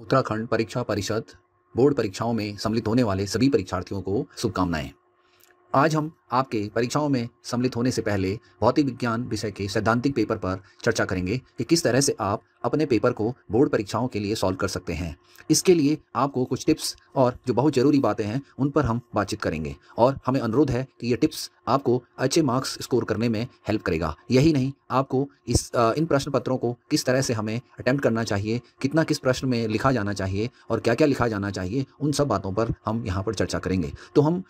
उत्तराखंड परीक्षा परिषद बोर्ड परीक्षाओं में सम्मिलित होने वाले सभी परीक्षार्थियों को शुभकामनाएं आज हम आपके परीक्षाओं में सम्मिलित होने से पहले भौतिक विज्ञान विषय के सैद्धांतिक पेपर पर चर्चा करेंगे कि किस तरह से आप अपने पेपर को बोर्ड परीक्षाओं के लिए सॉल्व कर सकते हैं इसके लिए आपको कुछ टिप्स और जो बहुत ज़रूरी बातें हैं उन पर हम बातचीत करेंगे और हमें अनुरोध है कि ये टिप्स आपको अच्छे मार्क्स स्कोर करने में हेल्प करेगा यही नहीं आपको इस इन प्रश्न पत्रों को किस तरह से हमें अटैम्प्ट करना चाहिए कितना किस प्रश्न में लिखा जाना चाहिए और क्या क्या लिखा जाना चाहिए उन सब बातों पर हम यहाँ पर चर्चा करेंगे तो हम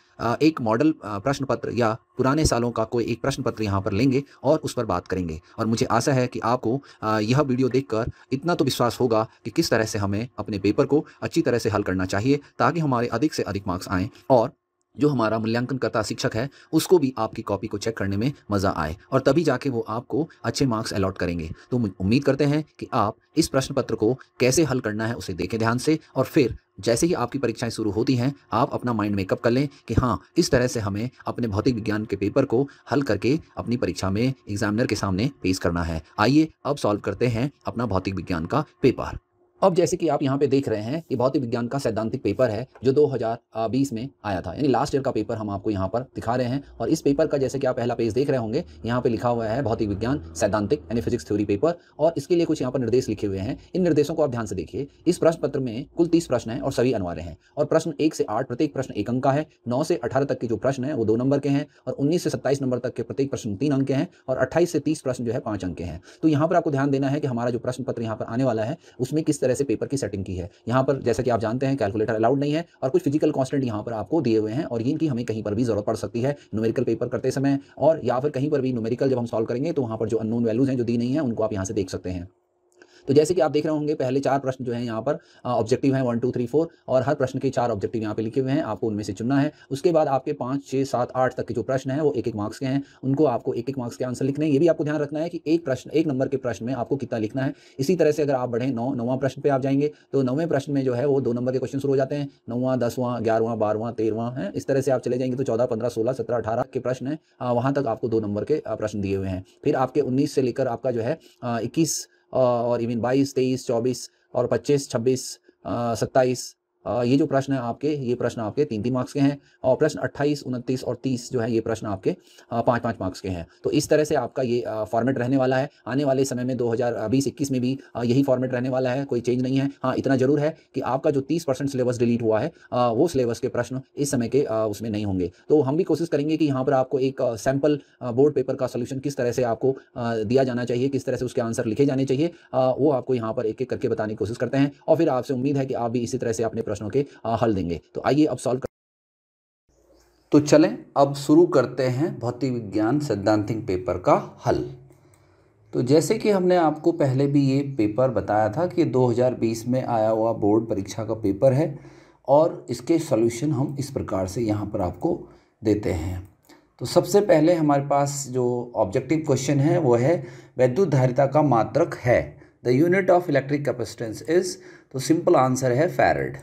एक मॉडल प्रश्न पत्र पत्र या पुराने सालों का कोई एक प्रश्न पत्र यहाँ पर लेंगे और उस पर बात करेंगे और मुझे आशा है कि आपको यह वीडियो देखकर इतना तो विश्वास होगा कि किस तरह से हमें अपने पेपर को अच्छी तरह से हल करना चाहिए ताकि हमारे अधिक से अधिक मार्क्स आएँ और जो हमारा मूल्यांकनकर्ता शिक्षक है उसको भी आपकी कॉपी को चेक करने में मज़ा आए और तभी जाके वो आपको अच्छे मार्क्स अलॉट करेंगे तो उम्मीद करते हैं कि आप इस प्रश्न पत्र को कैसे हल करना है उसे देखें ध्यान से और फिर जैसे ही आपकी परीक्षाएं शुरू होती हैं आप अपना माइंड मेकअप कर लें कि हाँ इस तरह से हमें अपने भौतिक विज्ञान के पेपर को हल करके अपनी परीक्षा में एग्जामिनर के सामने पेश करना है आइए अब सॉल्व करते हैं अपना भौतिक विज्ञान का पेपर अब जैसे कि आप यहाँ पे देख रहे हैं ये भौतिक विज्ञान का सैद्धांतिक पेपर है जो 2020 में आया था यानी लास्ट ईयर का पेपर हम आपको यहाँ पर दिखा रहे हैं और इस पेपर का जैसे कि आप पहला पेज देख रहे होंगे यहाँ पे लिखा हुआ है भौतिक विज्ञान सैद्धांतिक यानी फिजिक्स थ्योरी पेपर और इसके लिए कुछ यहाँ पर निर्देश लिखे हुए हैं इन निर्देशों को आप ध्यान से देखिए इस प्रश्न पत्र में कुल तीस प्रश्न है और सभी अनिवार्य हैं और प्रश्न एक से आठ प्रत्येक प्रश्न एक अंक का है नौ से अठारह तक के जो प्रश्न है वो दो नंबर के हैं और उन्नीस से सत्ताईस नंबर तक के प्रत्येक प्रश्न तीन अंक है हैं और अट्ठाईस से तीस प्रश्न जो है पांच अंक हैं तो यहाँ पर आपको ध्यान देना है कि हमारा जो प्रश्न पत्र यहाँ पर आने वाला है उसमें किस तरह से पेपर की सेटिंग की है यहाँ पर जैसे कि आप जानते हैं कैलकुलेटर अलाउड नहीं है और कुछ फिजिकल कॉन्स्टेंट यहाँ पर आपको दिए हुए हैं और इनकी हमें कहीं पर भी जरूरत पड़ सकती है न्यूमेरिकल पेपर करते समय और या फिर कहीं पर भी न्यूमेरिकल जब हम सॉल्व करेंगे तो वहाँ पर जो अननोन वैल्यूज हैं जो दी नहीं है उनको आप यहाँ से देख सकते हैं तो जैसे कि आप देख रहे होंगे पहले चार प्रश्न जो है यहाँ पर ऑब्जेक्टिव है वन टू थ्री फोर और हर प्रश्न के चार ऑब्जेक्टिव यहाँ पे लिखे हुए हैं आपको उनमें से चुनना है उसके बाद आपके पांच छह सात आठ तक के जो प्रश्न है वो एक एक मार्क्स के हैं उनको आपको एक एक मार्क्स के आंसर लिखने हैं ये भी आपको ध्यान रखना है कि एक प्रश्न एक नंबर के प्रश्न में आपको कितना लिखना है इसी तरह से अगर आप बढ़े नौ नौवां प्रश्न पर आप जाएंगे तो नौवें प्रश्न में जो है वो दो नंबर के क्वेश्चन शुरू हो जाते हैं नौवां दसवां ग्यारहवां बारहवां तेरहवां है इस तरह से आप चले जाएंगे तो चौदह पंद्रह सोलह सत्रह अठारह के प्रश्न है वहां तक आपको दो नंबर के प्रश्न दिए हुए हैं फिर आपके उन्नीस से लेकर आपका जो है इक्कीस और इवन बाईस तेईस चौबीस और पच्चीस छब्बीस सत्ताईस ये जो प्रश्न है आपके ये प्रश्न आपके तीन तीन मार्क्स के हैं और प्रश्न अट्ठाईस उनतीस और तीस जो है ये प्रश्न आपके पाँच पाँच मार्क्स के हैं तो इस तरह से आपका ये फॉर्मेट रहने वाला है आने वाले समय में दो हज़ार में भी यही फॉर्मेट रहने वाला है कोई चेंज नहीं है हाँ इतना जरूर है कि आपका जो तीस परसेंट सिलेबस डिलीट हुआ है वो सिलेबस के प्रश्न इस समय के उसमें नहीं होंगे तो हम भी कोशिश करेंगे कि यहाँ पर आपको एक सैम्पल बोर्ड पेपर का सोल्यूशन किस तरह से आपको दिया जाना चाहिए किस तरह से उसके आंसर लिखे जाने चाहिए वो आपको यहाँ पर एक एक करके बताने की कोशिश करते हैं और फिर आपसे उम्मीद है कि आप भी इसी तरह से अपने प्रश्न प्रश्नों के हल देंगे तो आइए अब सॉल्व कर तो चलें अब शुरू करते हैं भौतिक विज्ञान सैद्धांतिक पेपर का हल तो जैसे कि हमने आपको पहले भी ये पेपर बताया था कि 2020 में आया हुआ बोर्ड परीक्षा का पेपर है और इसके सॉल्यूशन हम इस प्रकार से यहाँ पर आपको देते हैं तो सबसे पहले हमारे पास जो ऑब्जेक्टिव क्वेश्चन है वो है वैद्युत धारिता का मात्रक है the unit of electric capacitance is तो सिंपल आंसर है फैरड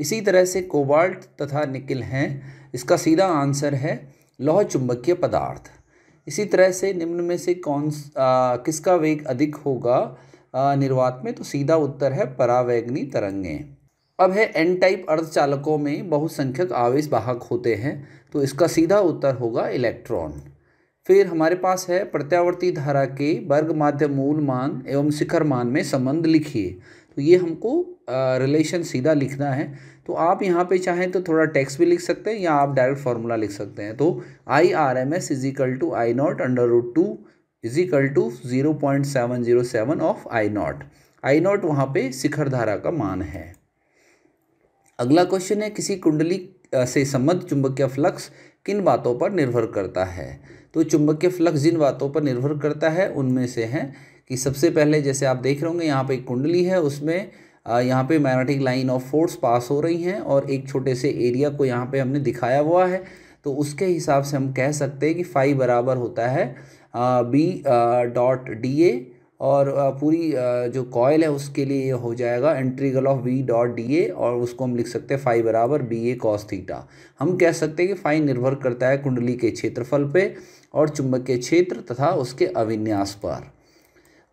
इसी तरह से कोबाल्ट तथा निकिल हैं इसका सीधा आंसर है लौह चुंबकीय पदार्थ इसी तरह से निम्न में से कौन आ, किसका वेग अधिक होगा निर्वात में तो सीधा उत्तर है परावैग्नि तरंगे अब है एन टाइप अर्धचालकों में बहुसंख्यक आवेश वाहक होते हैं तो इसका सीधा उत्तर होगा इलेक्ट्रॉन फिर हमारे पास है प्रत्यावर्ती धारा के वर्ग माध्य मूल मान एवं शिखर मान में संबंध लिखिए तो ये हमको रिलेशन सीधा लिखना है तो आप यहाँ पे चाहें तो थोड़ा टैक्स भी लिख सकते हैं या आप डायरेक्ट फार्मूला लिख सकते हैं तो I R M S is equal to I not under root two is equal to zero point seven zero seven of I not I not वहाँ पे शिखर धारा का मान है अगला क्वेश्चन है किसी कुंडली से संबद्ध चुंबकीय फ्लक्स किन बातों पर निर्भर करता है तो चुंबकीय फ्लक्स जिन बातों पर निर्भर करता है उनमें से हैं कि सबसे पहले जैसे आप देख रहे होंगे यहाँ पे एक कुंडली है उसमें यहाँ पे magnetic line of force pass हो रही हैं और एक छोटे से एरिया को यहाँ पे हमने दिखाया हुआ है तो उसके हिसाब से हम कह सकते हैं कि फाइव बराबर होता है बी डॉट डी ए और पूरी जो कॉयल है उसके लिए ये हो जाएगा integral of V dot D A और उसको हम लिख सकते हैं फाइव बराबर बी ए कॉस थीटा हम कह सकते हैं कि फाइव निर्भर करता है कुंडली के क्षेत्रफल पे और चुंबक के क्षेत्र तथा उसके अविन्यास पर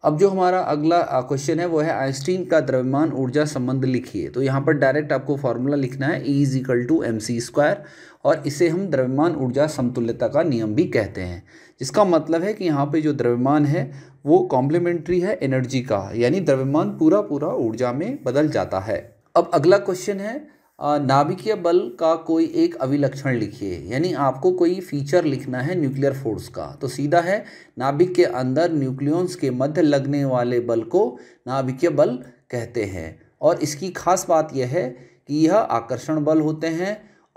अब जो हमारा अगला क्वेश्चन है वो है आइंस्टीन का द्रव्यमान ऊर्जा संबंध लिखिए तो यहाँ पर डायरेक्ट आपको फॉर्मूला लिखना है E is equal to M C square और इसे हम द्रव्यमान ऊर्जा समतुल्यता का नियम भी कहते हैं जिसका मतलब है कि यहाँ पे जो द्रव्यमान है वो कॉम्प्लीमेंट्री है एनर्जी का यानी द्रव्यमान पूरा पूरा ऊर्जा में बदल जाता है अब अगला क्वेश्चन है नाभिकीय बल का कोई एक अभिलक्षण लिखिए यानी आपको कोई फीचर लिखना है न्यूक्लियर फोर्स का तो सीधा है नाभिक के अंदर न्यूक्लियंस के मध्य लगने वाले बल को नाभिकीय बल कहते हैं और इसकी खास बात यह है कि यह आकर्षण बल होते हैं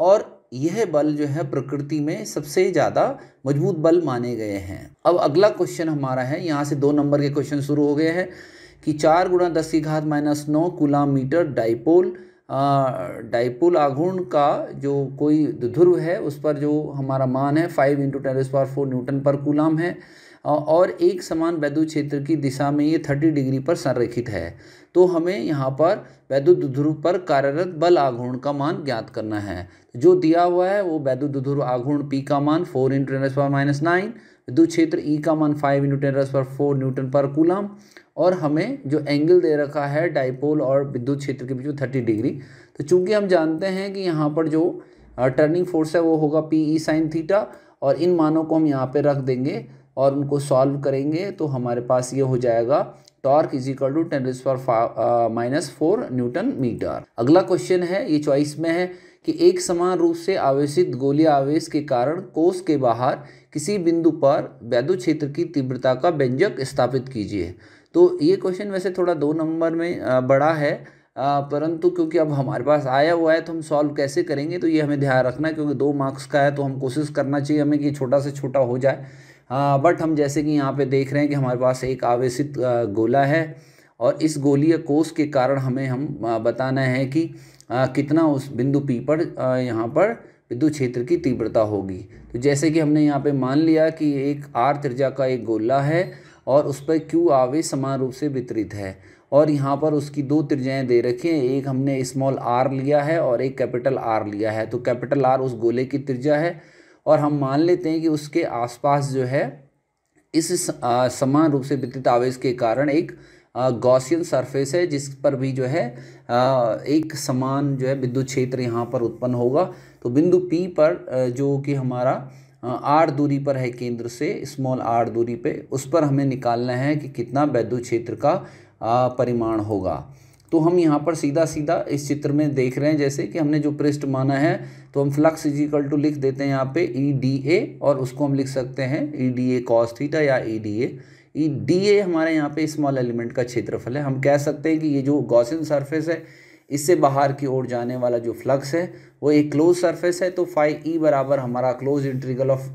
और यह बल जो है प्रकृति में सबसे ज़्यादा मजबूत बल माने गए हैं अब अगला क्वेश्चन हमारा है यहाँ से दो नंबर के क्वेश्चन शुरू हो गए हैं कि चार गुणा दस की घात माइनस नौ कुला मीटर डाइपोल डाइपोल आघूर्ण का जो कोई ध्रुव है उस पर जो हमारा मान है five into ten power four newton per coulomb है और एक समान वैद्युत क्षेत्र की दिशा में ये थर्टी डिग्री पर संरेखित है तो हमें यहाँ पर वैद्युत ध्रुव पर कार्यरत बल आघूर्ण का मान ज्ञात करना है जो दिया हुआ है वो वैद्युत ध्रुव आघूर्ण पी का मान four into ten power minus nine विद्युत क्षेत्र ई e का मान five into ten power four newton per coulomb और हमें जो एंगल दे रखा है डाइपोल और विद्युत क्षेत्र के बीच में थर्टी डिग्री तो चूंकि हम जानते हैं कि यहाँ पर जो टर्निंग फोर्स है वो होगा पी ई साइन थीटा और इन मानों को हम यहाँ पे रख देंगे और उनको सॉल्व करेंगे तो हमारे पास ये हो जाएगा torque is equal to ten raise for minus four newton metre अगला क्वेश्चन है ये चॉइस में है कि एक समान रूप से आवेशित गोली आवेश के कारण कोष के बाहर किसी बिंदु पर वैद्युत क्षेत्र की तीव्रता का व्यंजक स्थापित कीजिए तो ये क्वेश्चन वैसे थोड़ा दो नंबर में बड़ा है परंतु क्योंकि अब हमारे पास आया हुआ है तो हम सॉल्व कैसे करेंगे तो ये हमें ध्यान रखना है क्योंकि दो मार्क्स का है तो हम कोशिश करना चाहिए हमें कि छोटा से छोटा हो जाए बट हम जैसे कि यहाँ पे देख रहे हैं कि हमारे पास एक आवेशित गोला है और इस गोलीय कोष के कारण हमें हम बताना है कि कितना उस बिंदु पी पर यहाँ पर विद्युत क्षेत्र की तीव्रता होगी तो जैसे कि हमने यहाँ पे मान लिया कि एक आर त्रिज्या का एक गोला है और उस पर क्यू आवेश समान रूप से वितरित है और यहाँ पर उसकी दो त्रिज्याएं दे रखी हैं एक हमने स्मॉल आर लिया है और एक कैपिटल आर लिया है तो कैपिटल आर उस गोले की त्रिज्या है और हम मान लेते हैं कि उसके आसपास जो है इस समान रूप से वितरित आवेश के कारण एक गॉसियन सरफेस है जिस पर भी जो है एक समान जो है विद्युत क्षेत्र यहाँ पर उत्पन्न होगा तो बिंदु पी पर जो कि हमारा हाँ, आर दूरी पर है केंद्र से स्मॉल आर दूरी पे उस पर हमें निकालना है कि कितना वैद्युत क्षेत्र का परिमाण होगा तो हम यहाँ पर सीधा सीधा इस चित्र में देख रहे हैं जैसे कि हमने जो पृष्ठ माना है तो हम फ्लक्स इजिकल टू लिख देते हैं यहाँ पे ई डी ए और उसको हम लिख सकते हैं E D A cos theta या ई डी ए ई डी ए हमारे यहाँ पे स्मॉल एलिमेंट का क्षेत्रफल है हम कह सकते हैं कि ये जो गॉसिन सरफेस है इससे बाहर की ओर जाने वाला जो फ्लक्स है वो एक क्लोज सरफेस है तो फाइव ई e बराबर हमारा close integral of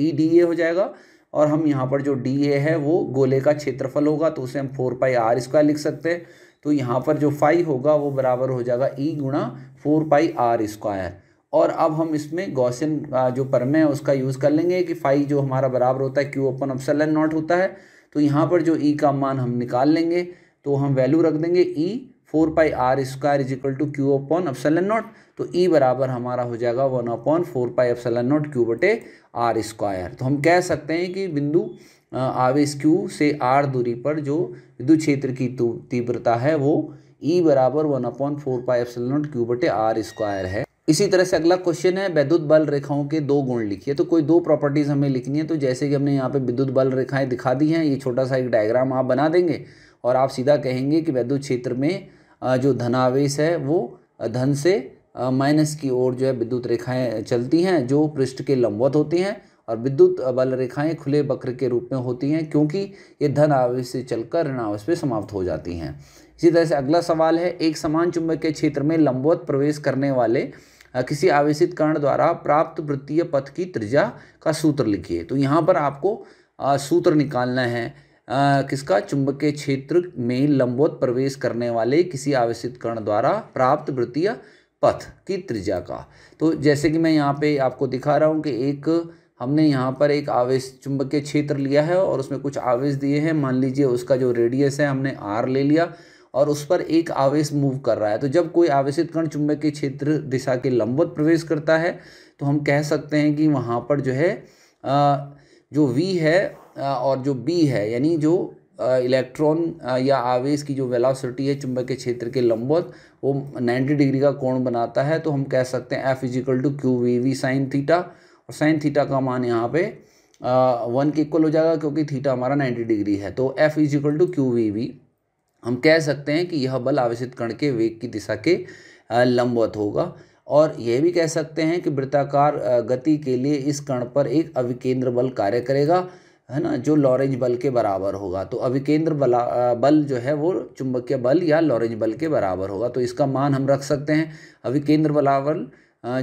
E D A हो जाएगा और हम यहाँ पर जो डी ए है वो गोले का क्षेत्रफल होगा तो उसे हम फोर पाई आर स्क्वायर लिख सकते हैं तो यहाँ पर जो फाइव होगा वो बराबर हो जाएगा ई e गुणा फोर पाई आर स्क्वायर और अब हम इसमें गौसियन जो परमे है उसका यूज़ कर लेंगे कि फाइव जो हमारा बराबर होता है क्यू ओपन अपसल नॉट होता है तो यहाँ पर जो ई e का मान हम निकाल लेंगे तो हम वैल्यू रख देंगे E e four pi R square is equal to Q upon epsilon not तो ई बराबर हमारा हो जाएगा one upon four pi epsilon not Q बटे आर स्क्वायर तो हम कह सकते हैं कि बिंदु आवेश क्यू से आर दूरी पर जो विद्युत क्षेत्र की तीव्रता है वो ई बराबर one upon four pi epsilon not Q बटे आर स्क्वायर है इसी तरह से अगला क्वेश्चन है विद्युत बल रेखाओं के दो गुण लिखिए तो कोई दो प्रॉपर्टीज़ हमें लिखनी है तो जैसे कि हमने यहाँ पे विद्युत बल रेखाएं दिखा दी हैं ये छोटा सा एक डायग्राम आप बना देंगे और आप सीधा कहेंगे कि विद्युत क्षेत्र में जो धनावेश है वो धन से माइनस की ओर जो है विद्युत रेखाएं चलती हैं जो पृष्ठ के लंबवत होती हैं और विद्युत बल रेखाएं खुले वक्र के रूप में होती हैं क्योंकि ये धन आवेश से चलकर ऋण आवेश पर समाप्त हो जाती हैं इसी तरह से अगला सवाल है एक समान चुंबक के क्षेत्र में लंबवत प्रवेश करने वाले किसी आवेशित करण द्वारा प्राप्त वृत्तीय पथ की त्रिज्या का सूत्र लिखिए तो यहाँ पर आपको सूत्र निकालना है किसका चुंबकीय क्षेत्र में लंबवत प्रवेश करने वाले किसी आवेशित कण द्वारा प्राप्त वृत्तीय पथ की त्रिज्या का तो जैसे कि मैं यहाँ पे आपको दिखा रहा हूँ कि एक हमने यहाँ पर एक आवेश चुंबकीय क्षेत्र लिया है और उसमें कुछ आवेश दिए हैं मान लीजिए उसका जो रेडियस है हमने आर ले लिया और उस पर एक आवेश मूव कर रहा है तो जब कोई आवेशित कण चुंबकीय क्षेत्र दिशा के लंबवत प्रवेश करता है तो हम कह सकते हैं कि वहाँ पर जो है जो वी है और जो बी है यानी जो इलेक्ट्रॉन या आवेश की जो वेलासिटी है चुंबक के क्षेत्र के लंबवत वो 90 डिग्री का कोण बनाता है तो हम कह सकते हैं F is equal to Q V V sine theta और साइन थीटा का मान यहाँ पे वन के इक्वल हो जाएगा क्योंकि थीटा हमारा 90 डिग्री है तो F is equal to Q V V हम कह सकते हैं कि यह बल आवेशित कण के वेग की दिशा के लंबवत होगा और यह भी कह सकते हैं कि वृत्ताकार गति के लिए इस कण पर एक अविकेंद्र बल कार्य करेगा है ना जो लॉरेंज बल के बराबर होगा तो अभिकेंद्र बला बल जो है वो चुंबकीय बल या लॉरेंज बल के बराबर होगा तो इसका मान हम रख सकते हैं अभिकेंद्र बलावल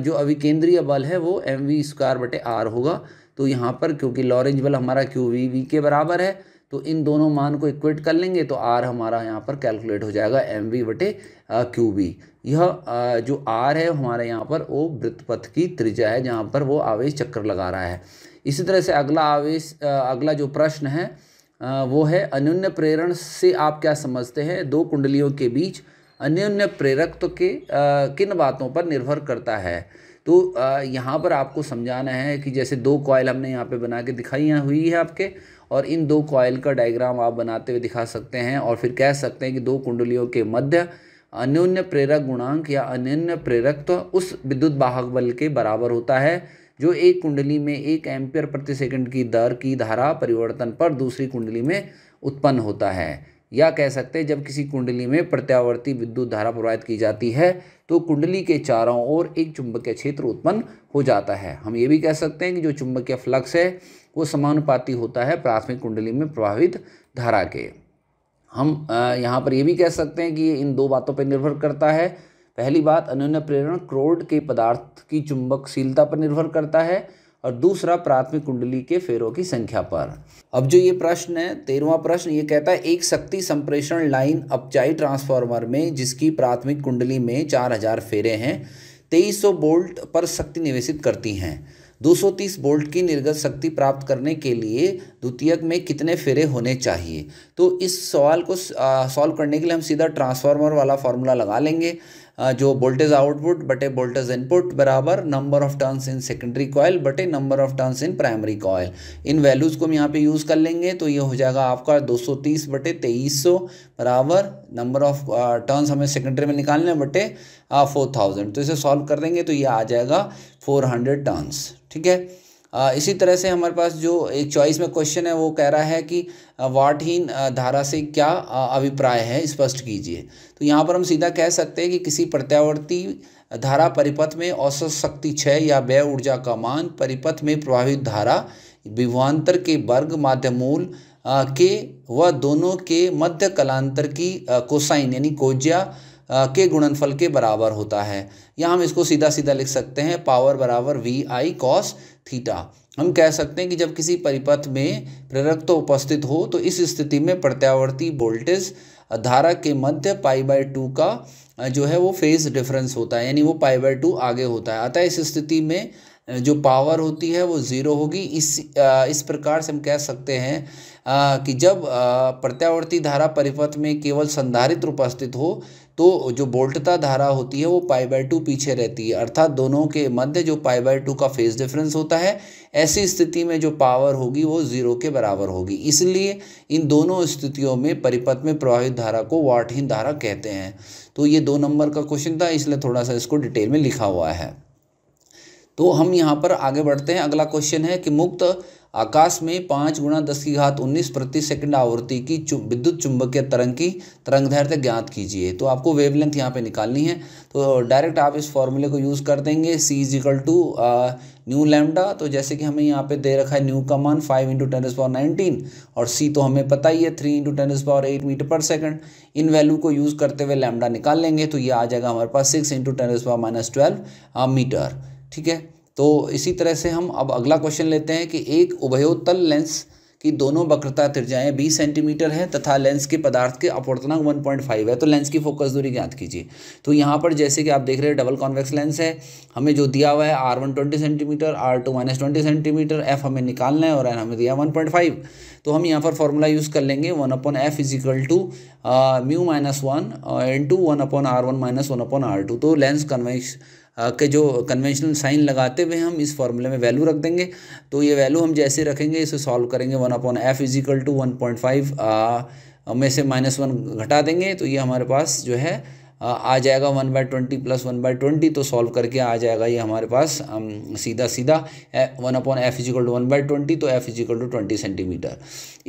जो अभिकेंद्रीय बल है वो एम वी स्क्वायर बटे आर होगा तो यहाँ पर क्योंकि लॉरेंज बल हमारा क्यू वी वी के बराबर है तो इन दोनों मान को इक्वेट कर लेंगे तो आर हमारा यहाँ पर कैलकुलेट हो जाएगा एम वी बटे क्यू वी यह जो आर है हमारे यहाँ पर वो वृत्तपथ की त्रिज्या है जहाँ पर वो आवेश चक्कर लगा रहा है इसी तरह से अगला आवेश अगला जो प्रश्न है वो है अन्य प्रेरण से आप क्या समझते हैं दो कुंडलियों के बीच प्रेरक प्रेरकत्व के किन बातों पर निर्भर करता है तो यहाँ पर आपको समझाना है कि जैसे दो कॉयल हमने यहाँ पे बना के दिखाई हुई है आपके और इन दो कॉयल का डायग्राम आप बनाते हुए दिखा सकते हैं और फिर कह सकते हैं कि दो कुंडलियों के मध्य अन्योन्य प्रेरक गुणांक या अन्य प्रेरक तो उस विद्युत बाहक बल के बराबर होता है जो एक कुंडली में एक एम्पियर प्रति सेकंड की दर की धारा परिवर्तन पर दूसरी कुंडली में उत्पन्न होता है या कह सकते हैं जब किसी कुंडली में प्रत्यावर्ती विद्युत धारा प्रवाहित की जाती है तो कुंडली के चारों ओर एक चुंबकीय क्षेत्र उत्पन्न हो जाता है हम ये भी कह सकते हैं कि जो चुंबकीय फ्लक्स है वो समानुपाती होता है प्राथमिक कुंडली में प्रभावित धारा के हम यहाँ पर ये भी कह सकते हैं कि ये इन दो बातों पर निर्भर करता है पहली बात अनन्य प्रेरण क्रोड के पदार्थ की चुंबकशीलता पर निर्भर करता है और दूसरा प्राथमिक कुंडली के फेरों की संख्या पर अब जो ये प्रश्न है तेरहवा प्रश्न ये कहता है एक शक्ति संप्रेषण लाइन अपचाई ट्रांसफार्मर में जिसकी प्राथमिक कुंडली में चार हजार फेरे हैं तेईस सौ बोल्ट पर शक्ति निवेशित करती हैं 230 बोल्ट की निर्गत शक्ति प्राप्त करने के लिए द्वितीयक में कितने फेरे होने चाहिए तो इस सवाल को सॉल्व करने के लिए हम सीधा ट्रांसफार्मर वाला फॉर्मूला लगा लेंगे जो वोल्टेज आउटपुट बटे वोल्टेज इनपुट बराबर number of turns in secondary coil बटे number of turns in primary coil इन वैल्यूज़ को हम यहाँ पे यूज़ कर लेंगे तो ये हो जाएगा आपका 230 बटे 2300 बराबर नंबर ऑफ टर्न्स हमें सेकेंडरी में निकालने बटे फोर थाउजेंड तो इसे सॉल्व कर देंगे तो ये आ जाएगा फोर हंड्रेड टर्न्स ठीक है इसी तरह से हमारे पास जो एक चॉइस में क्वेश्चन है वो कह रहा है कि वाटहीन धारा से क्या अभिप्राय है स्पष्ट कीजिए तो यहाँ पर हम सीधा कह सकते हैं कि किसी प्रत्यावर्ती धारा परिपथ में औसत शक्ति क्षय या व्यय ऊर्जा का मान परिपथ में प्रभावित धारा विभवान्तर के वर्ग माध्यमूल के व दोनों के मध्य कलांतर की कोसाइन यानी कोज्या के गुणनफल के बराबर होता है या हम इसको सीधा सीधा लिख सकते हैं पावर बराबर वी आई कॉस थीटा हम कह सकते हैं कि जब किसी परिपथ में प्रेरक तो उपस्थित हो तो इस स्थिति में प्रत्यावर्ती वोल्टेज धारा के मध्य पाई बाय टू का जो है वो फेज डिफरेंस होता है यानी वो पाई बाय टू आगे होता है अतः इस स्थिति में जो पावर होती है वो ज़ीरो होगी इस इस प्रकार से हम कह सकते हैं कि जब प्रत्यावर्ती धारा परिपथ में केवल संधारित्र उपस्थित हो तो जो बोल्टता धारा होती है वो पाई बाय टू पीछे रहती है अर्थात दोनों के मध्य जो पाई बाय टू का फेज डिफरेंस होता है ऐसी स्थिति में जो पावर होगी वो ज़ीरो के बराबर होगी इसलिए इन दोनों स्थितियों में परिपथ में प्रवाहित धारा को वाटहीन धारा कहते हैं तो ये दो नंबर का क्वेश्चन था इसलिए थोड़ा सा इसको डिटेल में लिखा हुआ है तो हम यहाँ पर आगे बढ़ते हैं अगला क्वेश्चन है कि मुक्त आकाश में पाँच गुणा दस की घात उन्नीस प्रति सेकंड आवृत्ति की चु, विद्युत चुंबकीय तरंग की तरंग धैर्य ज्ञात कीजिए तो आपको वेवलेंथ यहाँ पे निकालनी है तो डायरेक्ट आप इस फॉर्मूले को यूज़ कर देंगे C is equal to nu lambda तो जैसे कि हमें यहाँ पे दे रखा है न्यू का मान five into ten power nineteen और सी तो हमें पता ही है three into ten power eight metre per second इन वैल्यू को यूज़ करते हुए लैमडा निकाल लेंगे तो ये आ जाएगा हमारे पास six into ten power minus twelve metre ठीक है तो इसी तरह से हम अब अगला क्वेश्चन लेते हैं कि एक उभयोत्तल लेंस की दोनों वक्रता त्रिज्याएं 20 सेंटीमीटर हैं तथा लेंस के पदार्थ के अपवर्तनांक 1.5 है तो लेंस की फोकस दूरी ज्ञात कीजिए तो यहाँ पर जैसे कि आप देख रहे हैं डबल कॉन्वेक्स लेंस है हमें जो दिया हुआ है R one twenty centimetre R two minus twenty centimetre F हमें निकालना है और एन हमें दिया वन पॉइंट फाइव तो हम यहाँ पर फॉर्मूला यूज़ कर लेंगे one upon F is equal to mu minus one into one upon R one minus one upon R two तो लेंस कन्वेक्स के जो कन्वेंशनल साइन लगाते हुए हम इस फॉर्मूले में वैल्यू रख देंगे तो ये वैल्यू हम जैसे रखेंगे इसे सॉल्व करेंगे one upon F is equal to one point five में से माइनस वन घटा देंगे तो ये हमारे पास जो है आ जाएगा one by twenty plus one by twenty तो सॉल्व करके आ जाएगा ये हमारे पास सीधा सीधा one upon F is equal to one by twenty तो F is equal to twenty centimetre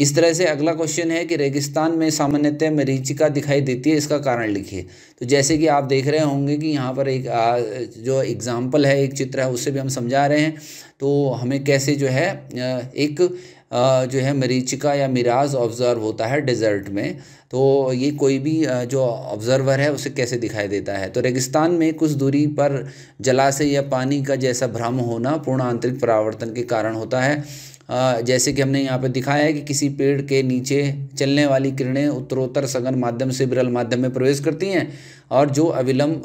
इस तरह से अगला क्वेश्चन है कि रेगिस्तान में सामान्यतः मरीचिका दिखाई देती है इसका कारण लिखिए तो जैसे कि आप देख रहे होंगे कि यहाँ पर एक आ, जो एग्ज़ाम्पल है एक चित्र है उससे भी हम समझा रहे हैं तो हमें कैसे जो है एक जो है मरीचिका या मिराज ऑब्जर्व होता है डेजर्ट में तो ये कोई भी जो ऑब्ज़र्वर है उसे कैसे दिखाई देता है तो रेगिस्तान में कुछ दूरी पर जलाशय या पानी का जैसा भ्रम होना पूर्ण आंतरिक परावर्तन के कारण होता है जैसे कि हमने यहाँ पर दिखाया है कि किसी पेड़ के नीचे चलने वाली किरणें उत्तरोत्तर सघन माध्यम से विरल माध्यम में प्रवेश करती हैं और जो अविलंब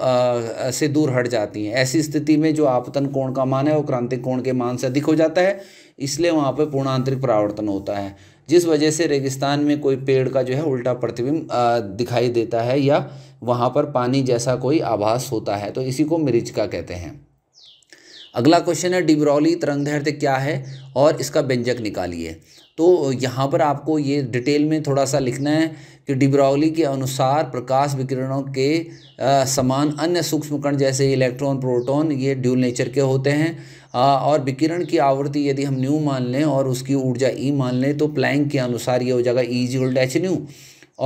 से दूर हट जाती हैं ऐसी स्थिति में जो आपतन कोण का मान है वो क्रांतिक कोण के मान से अधिक हो जाता है इसलिए वहाँ पर पूर्णांतरिक परावर्तन होता है जिस वजह से रेगिस्तान में कोई पेड़ का जो है उल्टा प्रतिबिंब दिखाई देता है या वहाँ पर पानी जैसा कोई आभास होता है तो इसी को का कहते हैं अगला क्वेश्चन है डिब्रौली दैर्थ्य क्या है और इसका व्यंजक निकालिए तो यहाँ पर आपको ये डिटेल में थोड़ा सा लिखना है कि डिब्रौली के अनुसार प्रकाश विकिरणों के समान अन्य सूक्ष्म कण जैसे इलेक्ट्रॉन प्रोटॉन ये ड्यूल नेचर के होते हैं हाँ, और विकिरण की आवृत्ति यदि हम न्यू मान लें और उसकी ऊर्जा ई e मान लें तो प्लैंक के अनुसार ये हो जाएगा ई जी उल्ट एच न्यू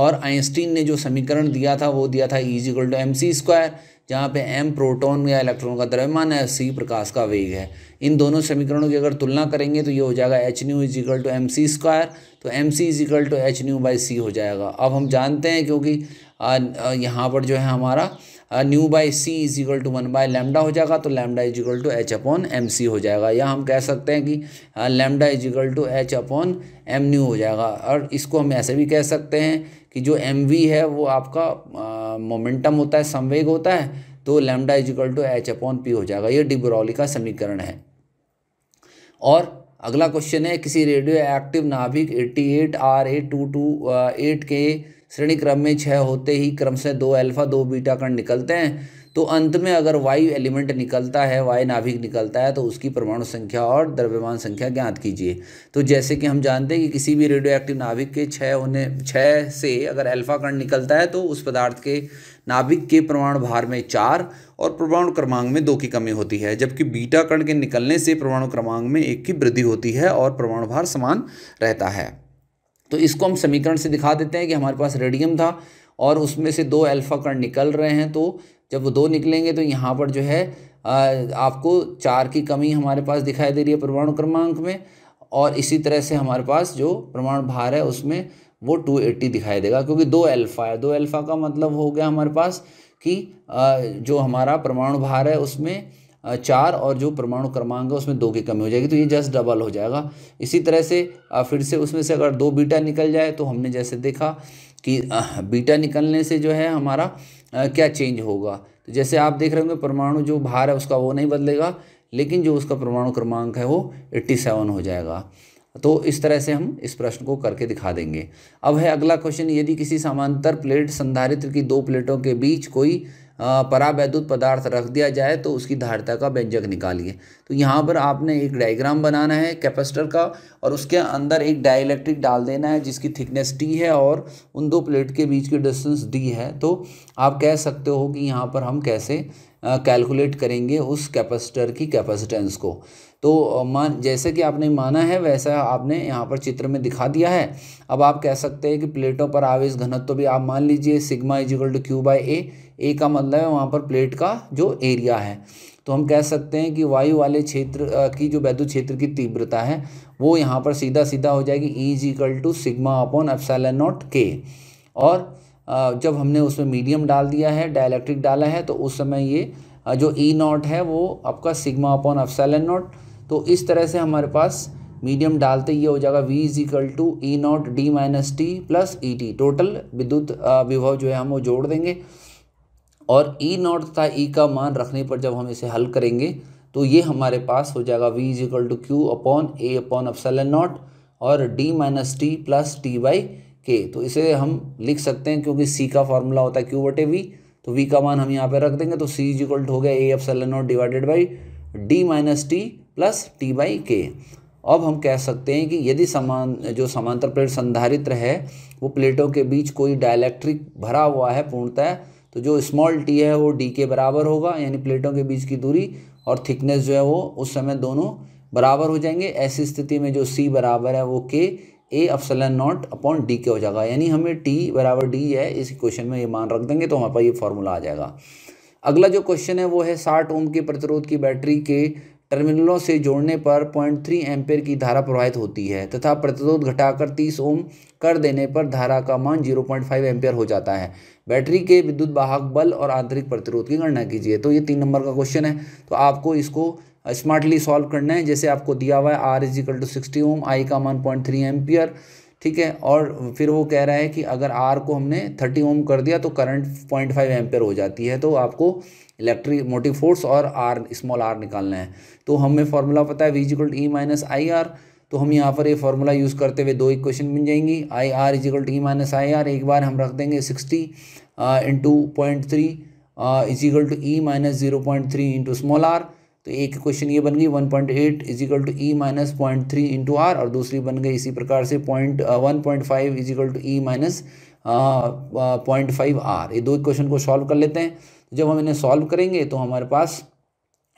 और आइंस्टीन ने जो समीकरण दिया था वो दिया था is equal to M C square जहाँ पे एम प्रोटोन या इलेक्ट्रॉन का द्रव्यमान है सी प्रकाश का वेग है इन दोनों समीकरणों की अगर तुलना करेंगे तो ये हो जाएगा H nu is equal to M C square तो M C is equal to H nu by C हो जाएगा अब हम जानते हैं क्योंकि यहाँ पर जो है हमारा nu by C is equal to one by lambda हो जाएगा तो lambda is equal to H upon M C हो जाएगा या हम कह सकते हैं कि lambda is equal to H upon M nu हो जाएगा और इसको हम ऐसे भी कह सकते हैं कि जो एम वी है वो आपका मोमेंटम होता है संवेग होता है तो lambda is equal to H upon P हो जाएगा ये डिब्रॉली का समीकरण है और अगला क्वेश्चन है किसी रेडियो एक्टिव नाभिक 88 R A two two eight के श्रेणी क्रम में छः होते ही क्रम से दो अल्फा दो बीटा कण निकलते हैं तो अंत में अगर वायु एलिमेंट निकलता है वायु नाभिक निकलता है तो उसकी परमाणु संख्या और द्रव्यमान संख्या ज्ञात कीजिए तो जैसे कि हम जानते हैं कि किसी भी रेडियो एक्टिव नाभिक के छः होने छः से अगर अल्फा कण निकलता है तो उस पदार्थ के नाभिक के प्रमाण भार में चार और प्रमाणु क्रमांक में दो की कमी होती है जबकि बीटा कण के निकलने से परमाणु क्रमांक में एक की वृद्धि होती है और प्रमाण भार समान रहता है तो इसको हम समीकरण से दिखा देते हैं कि हमारे पास रेडियम था और उसमें से दो अल्फ़ा कण निकल रहे हैं तो जब वो दो निकलेंगे तो यहाँ पर जो है आपको चार की कमी हमारे पास दिखाई दे रही है परमाणु क्रमांक में और इसी तरह से हमारे पास जो परमाणु भार है उसमें वो 280 दिखाई देगा क्योंकि दो अल्फ़ा है दो अल्फ़ा का मतलब हो गया हमारे पास कि जो हमारा परमाणु भार है उसमें चार और जो परमाणु क्रमांक है उसमें दो की कमी हो जाएगी तो ये जस्ट डबल हो जाएगा इसी तरह से फिर से उसमें से अगर दो बीटा निकल जाए तो हमने जैसे देखा कि बीटा निकलने से जो है हमारा क्या चेंज होगा तो जैसे आप देख रहे होंगे परमाणु जो भार है उसका वो नहीं बदलेगा लेकिन जो उसका परमाणु क्रमांक है वो सेवन हो जाएगा तो इस तरह से हम इस प्रश्न को करके दिखा देंगे अब है अगला क्वेश्चन यदि किसी समांतर प्लेट संधारित्र की दो प्लेटों के बीच कोई परावैद्युत पदार्थ रख दिया जाए तो उसकी धारिता का व्यंजक निकालिए तो यहाँ पर आपने एक डायग्राम बनाना है कैपेसिटर का और उसके अंदर एक डाइलेक्ट्रिक डाल देना है जिसकी थिकनेस टी है और उन दो प्लेट के बीच की डिस्टेंस डी है तो आप कह सकते हो कि यहाँ पर हम कैसे कैलकुलेट करेंगे उस कैपेसिटर की कैपेसिटेंस को तो मान जैसे कि आपने माना है वैसा आपने यहाँ पर चित्र में दिखा दिया है अब आप कह सकते हैं कि प्लेटों पर आवेश घनत्व तो भी आप मान लीजिए sigma is equal to Q by A A का मतलब है वहाँ पर प्लेट का जो एरिया है तो हम कह सकते हैं कि वायु वाले क्षेत्र की जो वैद्युत क्षेत्र की तीव्रता है वो यहाँ पर सीधा सीधा हो जाएगी E is equal to sigma upon epsilon nought K और जब हमने उसमें मीडियम डाल दिया है डायलैक्ट्रिक डाला है तो उस समय ये जो ई e नॉट है वो आपका सिग्मा अपॉन एफसेलन नॉट तो इस तरह से हमारे पास मीडियम डालते ये हो जाएगा V is equal to E nought D minus T plus E T total विद्युत विभव जो है हम वो जोड़ देंगे और ई e नॉट तथा ई e का मान रखने पर जब हम इसे हल करेंगे तो ये हमारे पास हो जाएगा V is equal to Q upon A upon epsilon nought और D minus T plus T by K तो इसे हम लिख सकते हैं क्योंकि सी का फॉर्मूला होता है क्यू बटे वी तो वी का मान हम यहाँ पे रख देंगे तो सी इज इक्वल टू हो गया A epsilon nought divided by D minus T plus T by K अब हम कह सकते हैं कि यदि समान जो समांतर प्लेट संधारित्र है वो प्लेटों के बीच कोई डायलैक्ट्रिक भरा हुआ है पूर्णतः तो जो स्मॉल टी है वो डी के बराबर होगा यानी प्लेटों के बीच की दूरी और थिकनेस जो है वो उस समय दोनों बराबर हो जाएंगे ऐसी स्थिति में जो सी बराबर है वो K A epsilon nought upon D के हो जाएगा यानी हमें टी बराबर डी है इस क्वेश्चन में ये मान रख देंगे तो हमारे पास ये फॉर्मूला आ जाएगा अगला जो क्वेश्चन है वो है साठ ओम के प्रतिरोध की बैटरी के टर्मिनलों से जोड़ने पर पॉइंट थ्री एम्पेयर की धारा प्रवाहित होती है तथा प्रतिरोध घटाकर 30 ओम कर देने पर धारा का मान 0.5 एम्पेयर हो जाता है बैटरी के विद्युत वाहक बल और आंतरिक प्रतिरोध की गणना कीजिए तो ये तीन नंबर का क्वेश्चन है तो आपको इसको स्मार्टली सॉल्व करना है जैसे आपको दिया हुआ है R is equal to sixty ohm I का मान पॉइंट थ्री एम्पियर ठीक है और फिर वो कह रहा है कि अगर आर को हमने थर्टी ओम कर दिया तो करंट पॉइंट फाइव एम्पियर हो जाती है तो आपको इलेक्ट्रिक मोटिव फोर्स और आर स्मॉल आर निकालना है तो हमें फार्मूला पता है V is equal to E minus I R तो हम यहाँ पर ये फार्मूला यूज़ करते हुए दो इक्वेशन बन जाएंगी I R is equal to E minus I R एक बार हम रख देंगे sixty into point three is equal to E minus zero point three into small R तो एक क्वेश्चन ये बन गई one point eight is equal to E minus point three into R और दूसरी बन गई इसी प्रकार से point one point five is equal to E minus point five R ये दो क्वेश्चन को सॉल्व कर लेते हैं जब हम इन्हें सॉल्व करेंगे तो हमारे पास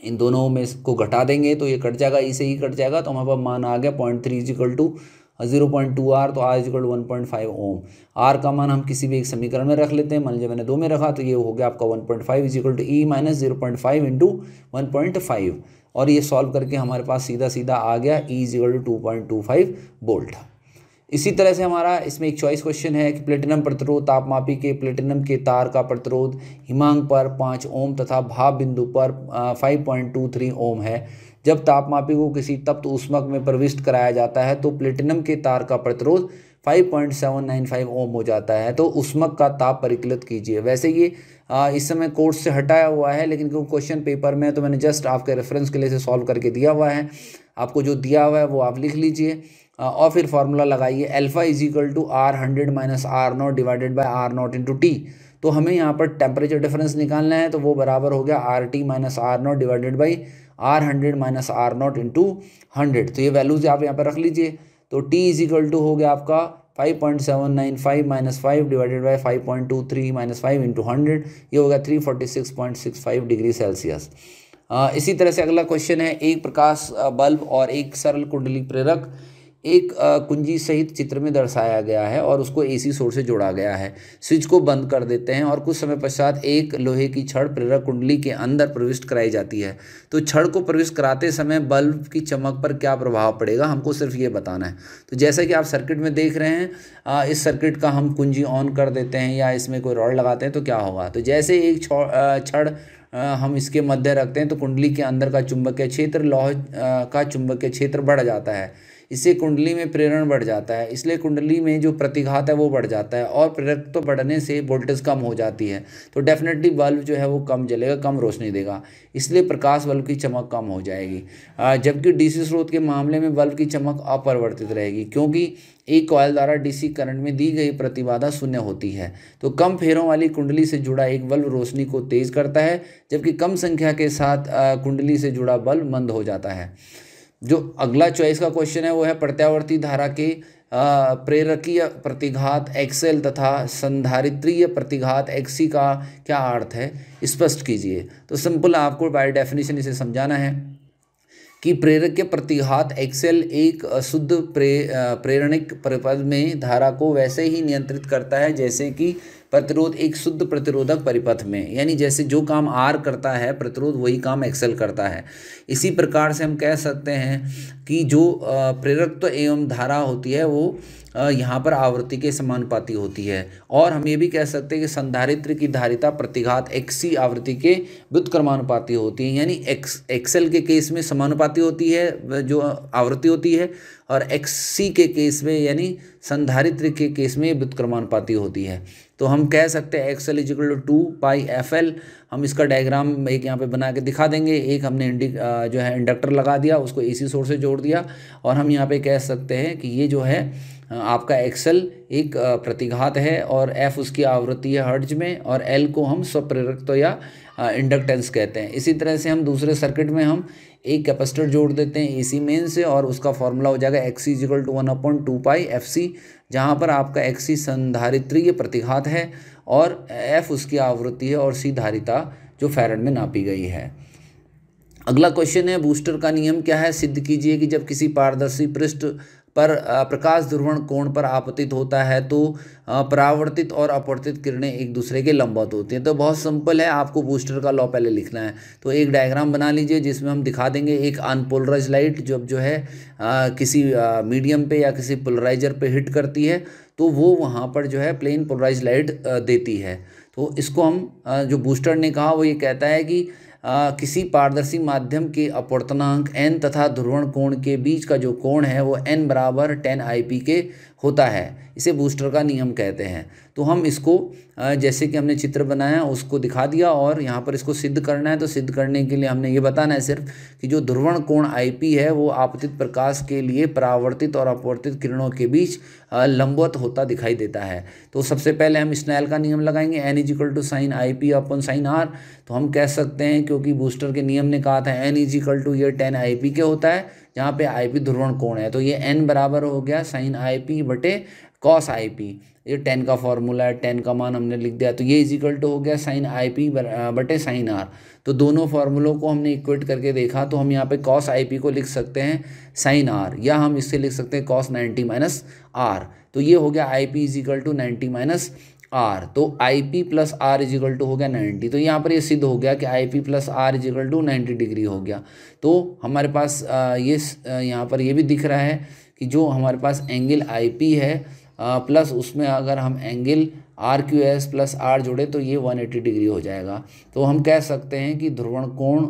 इन दोनों में इसको घटा देंगे तो ये कट जाएगा इसे ही कट जाएगा तो हमारे पास मान आ गया point three is equal to zero point two R तो R is equal one point five ohm R का मान हम किसी भी एक समीकरण में रख लेते हैं मान लीजिए मैंने दो में रखा तो ये हो गया आपका one point five is equal to E minus zero point five into one point five और ये सॉल्व करके हमारे पास सीधा सीधा आ गया E is equal to point two five volt इसी तरह से हमारा इसमें एक चॉइस क्वेश्चन है कि प्लेटिनम प्रतिरोध तापमापी के प्लेटिनम के तार का प्रतिरोध हिमांग पर पाँच ओम तथा भाव बिंदु पर five point two three ohm है जब तापमापी को किसी तप्त उष्मक में प्रविष्ट कराया जाता है तो प्लेटिनम के तार का प्रतिरोध 5.795 ओम हो जाता है तो उष्मक का ताप परिकलित कीजिए वैसे ये आ, इस समय कोर्स से हटाया हुआ है लेकिन क्योंकि क्वेश्चन पेपर में तो मैंने जस्ट आपके रेफरेंस के लिए से सॉल्व करके दिया हुआ है आपको जो दिया हुआ है वो आप लिख लीजिए और फिर फार्मूला लगाइए alpha is equal to R hundred minus R nought divided by R nought into T तो हमें यहाँ पर टेम्परेचर डिफरेंस निकालना है तो वो बराबर हो गया R T minus R nought divided by R hundred minus R nought into hundred तो ये वैल्यूज आप यहाँ पर रख लीजिए तो टी इज इक्वल टू हो गया आपका five point seven nine five minus five divided by five point two three minus five into hundred ये हो गया three forty six point six five degree Celsius इसी तरह से अगला क्वेश्चन है एक प्रकाश बल्ब और एक सरल कुंडली प्रेरक एक कुंजी सहित चित्र में दर्शाया गया है और उसको एसी सोर्स से जोड़ा गया है स्विच को बंद कर देते हैं और कुछ समय पश्चात एक लोहे की छड़ प्रेरक कुंडली के अंदर प्रविष्ट कराई जाती है तो छड़ को प्रविष्ट कराते समय बल्ब की चमक पर क्या प्रभाव पड़ेगा हमको सिर्फ ये बताना है तो जैसा कि आप सर्किट में देख रहे हैं इस सर्किट का हम कुंजी ऑन कर देते हैं या इसमें कोई रॉड लगाते हैं तो क्या होगा तो जैसे एक छड़ हम इसके मध्य रखते हैं तो कुंडली के अंदर का चुंबकीय क्षेत्र लौह का चुंबकीय क्षेत्र बढ़ जाता है इससे कुंडली में प्रेरण बढ़ जाता है इसलिए कुंडली में जो प्रतिघात है वो बढ़ जाता है और प्रेरक तो बढ़ने से वोल्टेज कम हो जाती है तो डेफिनेटली बल्ब जो है वो कम जलेगा कम रोशनी देगा इसलिए प्रकाश बल्ब की चमक कम हो जाएगी जबकि डीसी स्रोत के मामले में बल्ब की चमक अपरिवर्तित रहेगी क्योंकि एक कॉयल द्वारा डीसी करंट में दी गई प्रतिबाधा शून्य होती है तो कम फेरों वाली कुंडली से जुड़ा एक बल्ब रोशनी को तेज करता है जबकि कम संख्या के साथ कुंडली से जुड़ा बल्ब मंद हो जाता है जो अगला चॉइस का क्वेश्चन है वो है प्रत्यावर्ती धारा के प्रेरकीय प्रतिघात एक्सेल तथा संधारित्रीय प्रतिघात एक्सी का क्या अर्थ है स्पष्ट कीजिए तो सिंपल आपको बाय डेफिनेशन इसे समझाना है कि प्रेरक के प्रतिहात एक्सेल एक शुद्ध प्रे प्रेरणिक परिपथ में धारा को वैसे ही नियंत्रित करता है जैसे कि प्रतिरोध एक शुद्ध प्रतिरोधक परिपथ में यानी जैसे जो काम आर करता है प्रतिरोध वही काम एक्सेल करता है इसी प्रकार से हम कह सकते हैं कि जो प्रेरकत्व तो एवं धारा होती है वो यहाँ पर आवृत्ति के समानुपाती होती है और हम ये भी कह सकते हैं कि संधारित्र की धारिता प्रतिघात एक्सी आवृत्ति के व्युत्क्रमानुपाती होती है यानी एक्स एक्सएल के केस में समानुपाती होती है जो आवृत्ति होती है और एक्सी के केस में यानी संधारित्र के केस में व्युत्क्रमानुपाती होती है तो हम कह सकते हैं X L is equal to two pi F L हम इसका डायग्राम एक यहाँ पे बना के दिखा देंगे एक हमने जो है इंडक्टर लगा दिया उसको एसी सोर्स से जोड़ दिया और हम यहाँ पे कह सकते हैं कि ये जो है हाँ, आपका एक्सल एक प्रतिघात है और एफ उसकी आवृत्ति है हर्ज में और एल को हम स्वप्रेरकत्व या इंडक्टेंस कहते हैं इसी तरह से हम दूसरे सर्किट में हम एक कैपेसिटर जोड़ देते हैं एसी मेन से और उसका फॉर्मूला हो जाएगा X is equal to one upon two pi F C जहाँ पर आपका एक्सी संधारित्रीय प्रतिघात है और एफ उसकी आवृत्ति है और सी धारिता जो फैरड में नापी गई है अगला क्वेश्चन है बूस्टर का नियम क्या है सिद्ध कीजिए कि जब किसी पारदर्शी पृष्ठ पर प्रकाश ध्रुवण कोण पर आपतित होता है तो परावर्तित और अपवर्तित किरणें एक दूसरे के लंबवत होती हैं तो बहुत सिंपल है आपको बूस्टर का लॉ पहले लिखना है तो एक डायग्राम बना लीजिए जिसमें हम दिखा देंगे एक अनपोलराइज लाइट जब जो है आ, किसी मीडियम पे या किसी पोलराइजर पे हिट करती है तो वो वहाँ पर जो है प्लेन पोलराइज लाइट देती है तो इसको हम जो बूस्टर ने कहा वो ये कहता है कि आ, किसी पारदर्शी माध्यम के अपवर्तनांक एन तथा ध्रुवण कोण के बीच का जो कोण है वो एन बराबर टेन आई पी के होता है इसे बूस्टर का नियम कहते हैं तो हम इसको जैसे कि हमने चित्र बनाया उसको दिखा दिया और यहाँ पर इसको सिद्ध करना है तो सिद्ध करने के लिए हमने ये बताना है सिर्फ कि जो ध्रुवण कोण आईपी है वो आपतित प्रकाश के लिए परावर्तित और अपवर्तित किरणों के बीच लंबवत होता दिखाई देता है तो सबसे पहले हम स्नैल का नियम लगाएंगे N is equal to sine I P upon sine R तो हम कह सकते हैं क्योंकि बूस्टर के नियम ने कहा था एन इज इक्वल टू ये टेन आई पी के होता है यहाँ पे आई पी ध्रुवण कोण है तो ये एन बराबर हो गया साइन आई पी बटे कॉस आई पी ये टेन का फॉर्मूला है टेन का मान हमने लिख दिया तो ये इज इक्वल टू हो गया साइन आई पी बटे साइन आर तो दोनों फार्मूलों को हमने इक्वेट करके देखा तो हम यहाँ पे कॉस आई पी को लिख सकते हैं साइन आर या हम इससे लिख सकते हैं कॉस नाइन्टी माइनस आर तो ये हो गया I P is equal to ninety minus R तो I P plus R is equal to हो गया नाइन्टी तो यहाँ पर ये सिद्ध हो गया कि I P plus R is equal to ninety degree हो गया तो हमारे पास ये यहाँ पर ये भी दिख रहा है कि जो हमारे पास एंगल आई पी है प्लस उसमें अगर हम angle R Q S plus R जोड़े तो ये वन एट्टी डिग्री हो जाएगा तो हम कह सकते हैं कि ध्रुवण कोण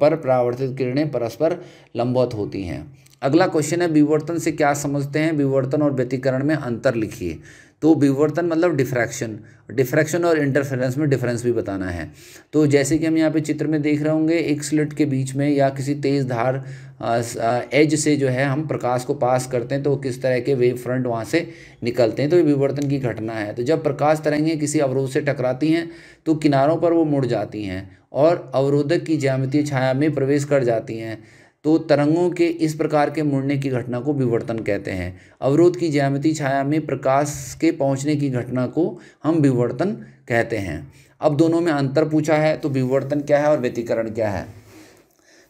पर परावर्तित किरणें परस्पर लंबवत होती हैं अगला क्वेश्चन है विवर्तन से क्या समझते हैं विवर्तन और व्यतिकरण में अंतर लिखिए तो विवर्तन मतलब डिफ्रैक्शन डिफ्रैक्शन और इंटरफेरेंस में डिफरेंस भी बताना है तो जैसे कि हम यहाँ पे चित्र में देख रहे होंगे एक स्लिट के बीच में या किसी तेज़ धार एज से जो है हम प्रकाश को पास करते हैं तो किस तरह के वेव फ्रंट वहाँ से निकलते हैं तो ये विवर्तन की घटना है तो जब प्रकाश तरंगें किसी अवरोध से टकराती हैं तो किनारों पर वो मुड़ जाती हैं और अवरोधक की ज्यामितीय छाया में प्रवेश कर जाती हैं तो तरंगों के इस प्रकार के मुड़ने की घटना को विवर्तन कहते हैं अवरोध की ज्यामिति छाया में प्रकाश के पहुंचने की घटना को हम विवर्तन कहते हैं अब दोनों में अंतर पूछा है तो विवर्तन क्या है और व्यतिकरण क्या है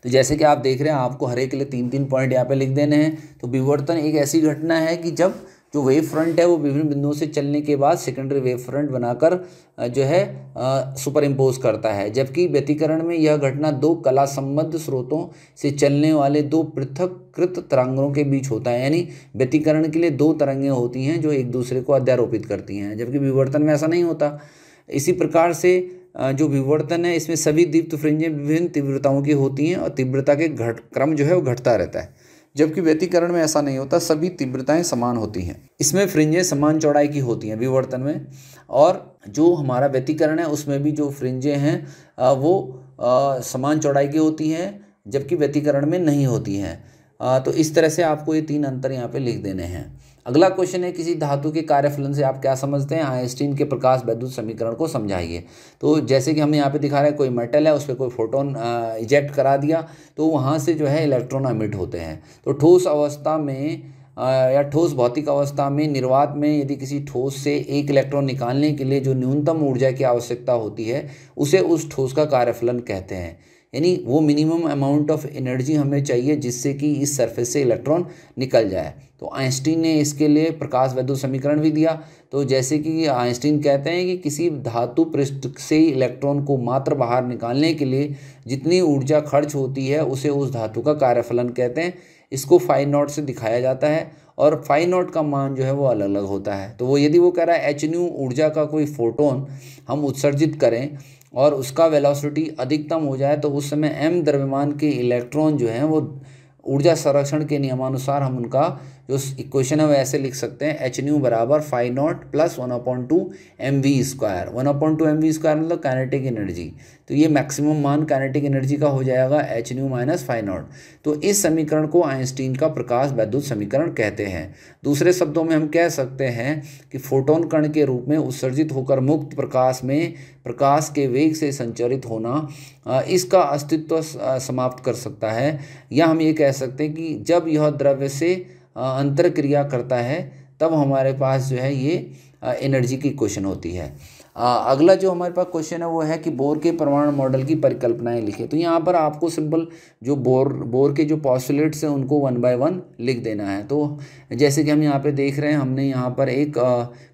तो जैसे कि आप देख रहे हैं आपको हरे के लिए तीन तीन पॉइंट यहाँ पे लिख देने हैं तो विवर्तन एक ऐसी घटना है कि जब जो वेव फ्रंट है वो विभिन्न बिंदुओं से चलने के बाद सेकेंडरी वेव फ्रंट बनाकर जो है सुपर इम्पोज करता है जबकि व्यतीकरण में यह घटना दो कला संबद्ध स्रोतों से चलने वाले दो पृथक कृत तरंगों के बीच होता है यानी व्यतीकरण के लिए दो तरंगें होती हैं जो एक दूसरे को अध्यारोपित करती हैं जबकि विवर्तन में ऐसा नहीं होता इसी प्रकार से जो विवर्तन है इसमें सभी दीप्त फ्रिंजें विभिन्न तीव्रताओं की होती हैं और तीव्रता के घट क्रम जो है वो घटता रहता है जबकि व्यतीकरण में ऐसा नहीं होता सभी तीव्रताएं समान होती हैं इसमें फ्रिंजें समान चौड़ाई की होती हैं विवर्तन में और जो हमारा व्यतीकरण है उसमें भी जो फ्रिंजें हैं वो समान चौड़ाई की होती हैं जबकि व्यतीकरण में नहीं होती हैं तो इस तरह से आपको ये तीन अंतर यहाँ पे लिख देने हैं अगला क्वेश्चन है किसी धातु के कार्यफलन से आप क्या समझते हैं आइंस्टीन हाँ, के प्रकाश वैद्युत समीकरण को समझाइए तो जैसे कि हम यहाँ पे दिखा रहे हैं कोई मेटल है उस पर कोई फोटोन इजेक्ट करा दिया तो वहाँ से जो है इलेक्ट्रॉन अमिट होते हैं तो ठोस अवस्था में या ठोस भौतिक अवस्था में निर्वात में यदि किसी ठोस से एक इलेक्ट्रॉन निकालने के लिए जो न्यूनतम ऊर्जा की आवश्यकता होती है उसे उस ठोस का कार्यफलन कहते हैं यानी वो मिनिमम अमाउंट ऑफ एनर्जी हमें चाहिए जिससे कि इस सरफेस से इलेक्ट्रॉन निकल जाए तो आइंस्टीन ने इसके लिए प्रकाश वैद्य समीकरण भी दिया तो जैसे कि आइंस्टीन कहते हैं कि किसी धातु पृष्ठ से इलेक्ट्रॉन को मात्र बाहर निकालने के लिए जितनी ऊर्जा खर्च होती है उसे उस धातु का कार्यफलन कहते हैं इसको फाइव नॉट से दिखाया जाता है और फाइव नॉट का मान जो है वो अलग अलग होता है तो वो यदि वो कह रहा है एच न्यू ऊर्जा का कोई फोटोन हम उत्सर्जित करें और उसका वेलोसिटी अधिकतम हो जाए तो उस समय एम द्रव्यमान के इलेक्ट्रॉन जो हैं वो ऊर्जा संरक्षण के नियमानुसार हम उनका जो इक्वेशन है वो ऐसे लिख सकते हैं एच न्यू बराबर phi nought plus one upon two M V square one upon two M V square मतलब कैनेटिक एनर्जी तो ये मैक्सिमम मान कैनेटिक एनर्जी का हो जाएगा H nu minus phi nought तो इस समीकरण को आइंस्टीन का प्रकाश वैद्युत समीकरण कहते हैं दूसरे शब्दों में हम कह सकते हैं कि फोटोन कण के रूप में उत्सर्जित होकर मुक्त प्रकाश में प्रकाश के वेग से संचरित होना इसका अस्तित्व समाप्त कर सकता है या हम ये कह सकते हैं कि जब यह द्रव्य से अंतर क्रिया करता है तब हमारे पास जो है ये एनर्जी की क्वेश्चन होती है अगला जो हमारे पास क्वेश्चन है वो है कि बोर के परमाणु मॉडल की परिकल्पनाएं लिखें तो यहाँ पर आपको सिंपल जो बोर बोर के जो पॉस्टुलेट्स हैं उनको वन बाय वन लिख देना है तो जैसे कि हम यहाँ पे देख रहे हैं हमने यहाँ पर एक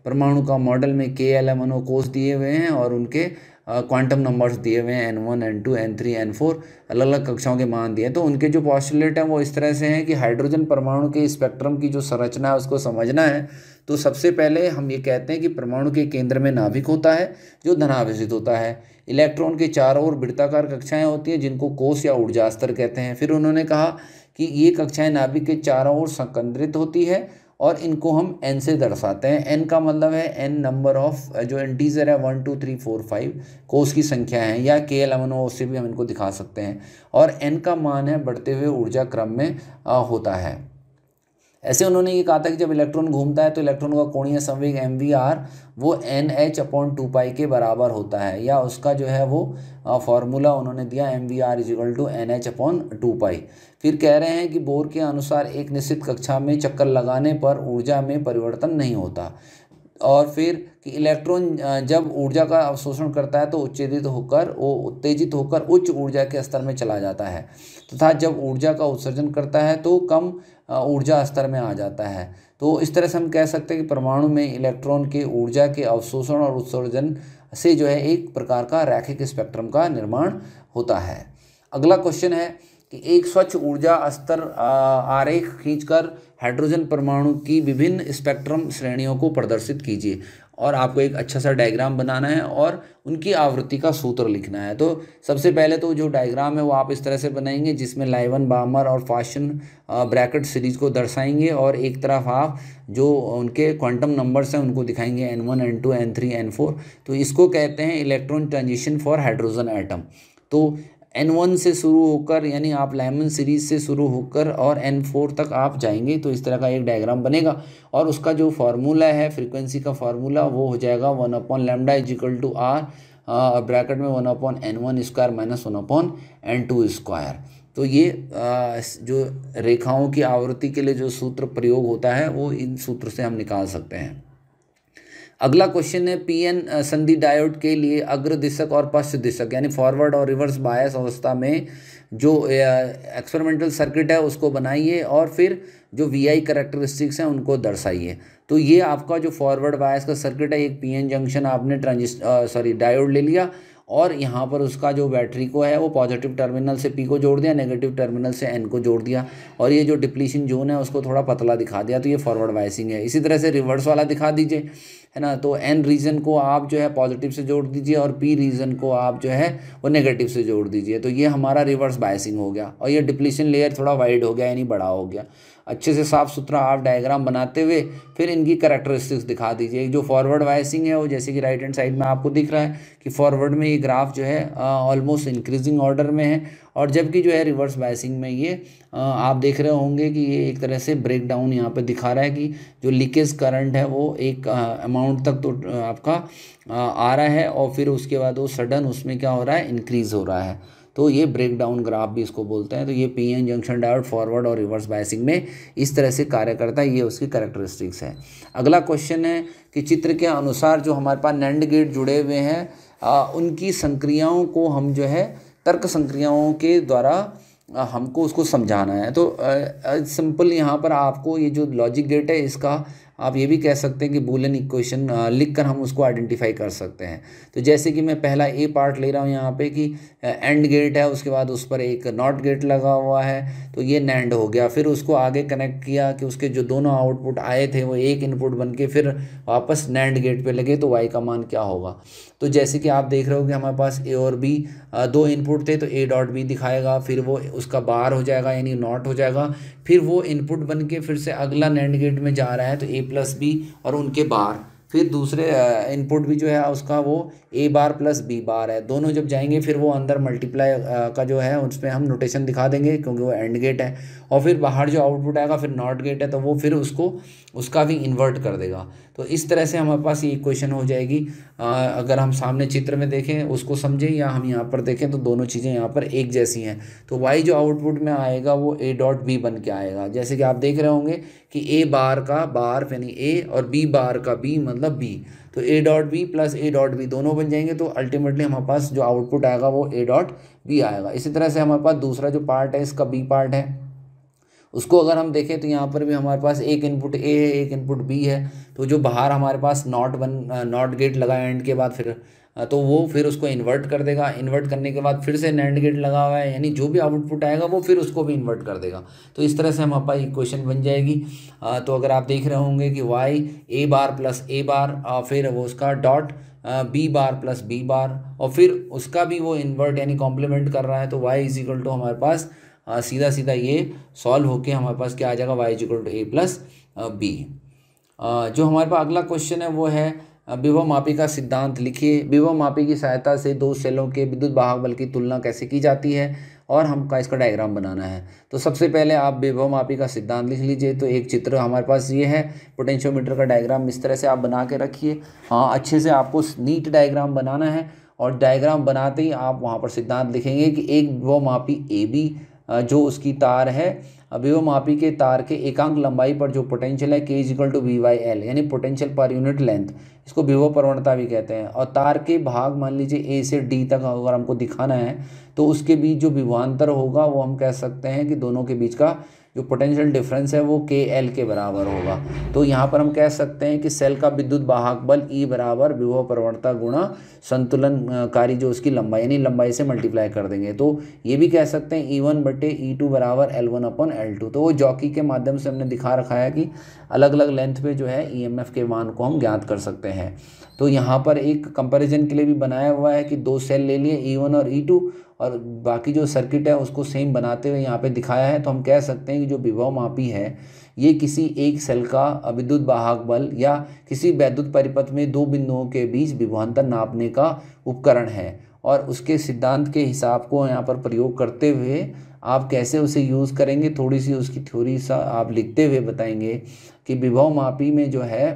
परमाणु का मॉडल में के एल एम एन ओ दिए हुए हैं और उनके क्वांटम नंबर्स दिए हुए हैं N one N two N three N four अलग अलग कक्षाओं के मान दिए हैं तो उनके जो पॉस्टुलेट हैं वो इस तरह से हैं कि हाइड्रोजन परमाणु के स्पेक्ट्रम की जो संरचना है उसको समझना है तो सबसे पहले हम ये कहते हैं कि परमाणु के केंद्र में नाभिक होता है जो धनावेशित होता है इलेक्ट्रॉन के चारों ओर वृत्ताकार कक्षाएँ होती हैं जिनको कोष या ऊर्जा स्तर कहते हैं फिर उन्होंने कहा कि ये कक्षाएँ नाभिक के चारों ओर संकेंद्रित होती है और इनको हम एन से दर्शाते हैं एन का मतलब है एन नंबर ऑफ जो इंटीजर है one two three four five कोस की संख्या है या के एलेवन ओ से भी हम इनको दिखा सकते हैं और एन का मान है बढ़ते हुए ऊर्जा क्रम में होता है ऐसे उन्होंने ये कहा था कि जब इलेक्ट्रॉन घूमता है तो इलेक्ट्रॉन का कोणीय संवेग एम वी आर वो N H upon two pi के बराबर होता है या उसका जो है वो फॉर्मूला उन्होंने दिया M V R is equal to N H upon two pi फिर कह रहे हैं कि बोर के अनुसार एक निश्चित कक्षा में चक्कर लगाने पर ऊर्जा में परिवर्तन नहीं होता और फिर कि इलेक्ट्रॉन जब ऊर्जा का अवशोषण करता है तो उत्तेजित होकर वो उत्तेजित होकर उच्च ऊर्जा के स्तर में चला जाता है तथा तो जब ऊर्जा का उत्सर्जन करता है तो कम ऊर्जा स्तर में आ जाता है तो इस तरह से हम कह सकते हैं कि परमाणु में इलेक्ट्रॉन के ऊर्जा के अवशोषण और उत्सर्जन से जो है एक प्रकार का रैखिक स्पेक्ट्रम का निर्माण होता है अगला क्वेश्चन है कि एक स्वच्छ ऊर्जा स्तर आरेख खींचकर हाइड्रोजन परमाणु की विभिन्न स्पेक्ट्रम श्रेणियों को प्रदर्शित कीजिए और आपको एक अच्छा सा डायग्राम बनाना है और उनकी आवृत्ति का सूत्र लिखना है तो सबसे पहले तो जो डायग्राम है वो आप इस तरह से बनाएंगे जिसमें लाइवन बामर और फाशन ब्रैकेट सीरीज़ को दर्शाएंगे और एक तरफ आप जो उनके क्वांटम नंबर्स हैं उनको दिखाएंगे N one N two N three N four तो इसको कहते हैं electron transition for hydrogen atom तो एन वन से शुरू होकर यानी आप लेमन सीरीज से शुरू होकर और एन फोर तक आप जाएंगे तो इस तरह का एक डायग्राम बनेगा और उसका जो फार्मूला है फ्रीक्वेंसी का फार्मूला वो हो जाएगा one upon lambda is equal to R और ब्रैकेट में one upon N one square minus one upon N two square तो ये जो रेखाओं की आवृत्ति के लिए जो सूत्र प्रयोग होता है वो इन सूत्र से हम निकाल सकते हैं अगला क्वेश्चन है पीएन संधि डायोड के लिए अग्र दिशक और पश्च दिशक यानी फॉरवर्ड और रिवर्स बायस अवस्था में जो एक्सपेरिमेंटल सर्किट है उसको बनाइए और फिर जो वी आई करेक्टरिस्टिक्स हैं उनको दर्शाइए तो ये आपका जो फॉरवर्ड बायस का सर्किट है एक पीएन जंक्शन आपने ट्रांजिस्ट सॉरी डायोड ले लिया और यहाँ पर उसका जो बैटरी को है वो पॉजिटिव टर्मिनल से पी को जोड़ दिया नेगेटिव टर्मिनल से एन को जोड़ दिया और ये जो डिप्लीशन जोन है उसको थोड़ा पतला दिखा दिया तो ये फॉरवर्ड बायसिंग है इसी तरह से रिवर्स वाला दिखा दीजिए है ना तो एन रीज़न को आप जो है पॉजिटिव से जोड़ दीजिए और पी रीज़न को आप जो है वो नेगेटिव से जोड़ दीजिए तो ये हमारा रिवर्स बायसिंग हो गया और ये डिप्लीशन लेयर थोड़ा वाइड हो गया यानी बड़ा हो गया अच्छे से साफ़ सुथरा हाफ डायग्राम बनाते हुए फिर इनकी करेक्टरिस्टिक्स दिखा दीजिए जो फॉरवर्ड वायसिंग है वो जैसे कि राइट हैंड साइड में आपको दिख रहा है कि फॉरवर्ड में ये ग्राफ जो है ऑलमोस्ट इंक्रीजिंग ऑर्डर में है और जबकि जो है रिवर्स बायसिंग में ये आ, आप देख रहे होंगे कि ये एक तरह से ब्रेक डाउन यहाँ पर दिखा रहा है कि जो लीकेज करंट है वो एक अमाउंट तक तो आपका आ, आ रहा है और फिर उसके बाद वो सडन उसमें क्या हो रहा है इंक्रीज़ हो रहा है तो ये ब्रेक डाउन ग्राफ भी इसको बोलते हैं तो ये P N junction diode forward और रिवर्स बायसिंग में इस तरह से कार्य करता है ये उसकी करेक्टरिस्टिक्स है अगला क्वेश्चन है कि चित्र के अनुसार जो हमारे पास नैंड गेट जुड़े हुए हैं उनकी संक्रियाओं को हम जो है तर्क संक्रियाओं के द्वारा हमको उसको समझाना है तो सिंपल यहाँ पर आपको ये जो लॉजिक गेट है इसका आप ये भी कह सकते हैं कि बोलन इक्वेशन लिख कर हम उसको आइडेंटिफाई कर सकते हैं तो जैसे कि मैं पहला ए पार्ट ले रहा हूँ यहाँ पे कि एंड गेट है उसके बाद उस पर एक नॉट गेट लगा हुआ है तो ये नैंड हो गया फिर उसको आगे कनेक्ट किया कि उसके जो दोनों आउटपुट आए थे वो एक इनपुट बन के फिर वापस नैंड गेट पर लगे तो वाई का मान क्या होगा तो जैसे कि आप देख रहे हो कि हमारे पास ए और बी दो इनपुट थे तो ए डॉट बी दिखाएगा फिर वो उसका बार हो जाएगा यानी नॉट हो जाएगा फिर वो इनपुट बन के फिर से अगला नैंड गेट में जा रहा है तो ए प्लस बी और उनके बार फिर दूसरे इनपुट भी जो है उसका वो ए बार प्लस बी बार है दोनों जब जाएंगे फिर वो अंदर मल्टीप्लाई का जो है उसमें हम नोटेशन दिखा देंगे क्योंकि वो एंड गेट है और फिर बाहर जो आउटपुट आएगा फिर नॉट गेट है तो वो फिर उसको उसका भी इन्वर्ट कर देगा तो इस तरह से हमारे पास ये क्वेश्चन हो जाएगी आ, अगर हम सामने चित्र में देखें उसको समझें या हम यहाँ पर देखें तो दोनों चीज़ें यहाँ पर एक जैसी हैं तो वाई जो आउटपुट में आएगा वो ए डॉट बी बन के आएगा जैसे कि आप देख रहे होंगे कि ए बार का बार यानी ए और बी बार का बी मतलब मतलब बी तो A dot B plus A dot B दोनों बन जाएंगे तो अल्टीमेटली हमारे पास जो आउटपुट आएगा वो ए डॉट बी आएगा इसी तरह से हमारे पास दूसरा जो पार्ट है इसका बी पार्ट है उसको अगर हम देखें तो यहाँ पर भी हमारे पास एक इनपुट ए है एक इनपुट बी है तो जो बाहर हमारे पास नॉट बन नॉट गेट लगा एंड के बाद फिर तो वो फिर उसको इन्वर्ट कर देगा इन्वर्ट करने के बाद फिर से नैंड गेट लगा हुआ है यानी जो भी आउटपुट आएगा वो फिर उसको भी इन्वर्ट कर देगा तो इस तरह से हम आपका इक्वेशन बन जाएगी तो अगर आप देख रहे होंगे कि वाई ए बार प्लस ए बार फिर वो उसका dot B bar plus B bar और फिर उसका भी वो इन्वर्ट यानी कॉम्प्लीमेंट कर रहा है तो वाई इज इक्वल टू हमारे पास सीधा सीधा ये सॉल्व होके हमारे पास क्या आ जाएगा Y is equal to A plus B जो हमारे पास अगला क्वेश्चन है वो है मापी का सिद्धांत लिखिए मापी की सहायता से दो सेलों के विद्युत बाहक बल की तुलना कैसे की जाती है और हमका इसका डायग्राम बनाना है तो सबसे पहले आप मापी का सिद्धांत लिख लीजिए तो एक चित्र हमारे पास ये है पोटेंशियोमीटर का डायग्राम इस तरह से आप बना के रखिए हाँ अच्छे से आपको नीट डायग्राम बनाना है और डायग्राम बनाते ही आप वहाँ पर सिद्धांत लिखेंगे कि एक मापी ए बी जो उसकी तार है अभिवमापी के तार के एकांक लंबाई पर जो पोटेंशियल है K is equal to V by L यानी पोटेंशियल पर यूनिट लेंथ इसको विवो प्रवणता भी कहते हैं और तार के भाग मान लीजिए ए से डी तक अगर हमको दिखाना है तो उसके बीच जो विवांतर होगा वो हम कह सकते हैं कि दोनों के बीच का जो पोटेंशियल डिफरेंस है वो के एल के बराबर होगा तो यहाँ पर हम कह सकते हैं कि सेल का विद्युत वाहक बल ई e बराबर विभव प्रवणता गुणा संतुलनकारी जो उसकी लंबाई यानी लंबाई से मल्टीप्लाई कर देंगे तो ये भी कह सकते हैं ई वन बटे ई टू बराबर L one upon L two तो वो जॉकी के माध्यम से हमने दिखा रखा है कि अलग अलग लेंथ पे जो है ई एम एफ के मान को हम ज्ञात कर सकते हैं तो यहाँ पर एक कंपेरिजन के लिए भी बनाया हुआ है कि दो सेल ले लिए ई e वन और ई e टू और बाकी जो सर्किट है उसको सेम बनाते हुए यहाँ पे दिखाया है तो हम कह सकते हैं कि जो विभव मापी है ये किसी एक सेल का विद्युत वाहक बल या किसी वैद्युत परिपथ में दो बिंदुओं के बीच विभवान्तर नापने का उपकरण है और उसके सिद्धांत के हिसाब को यहाँ पर प्रयोग करते हुए आप कैसे उसे यूज़ करेंगे थोड़ी सी उसकी थ्योरी सा आप लिखते हुए बताएंगे कि विभव मापी में जो है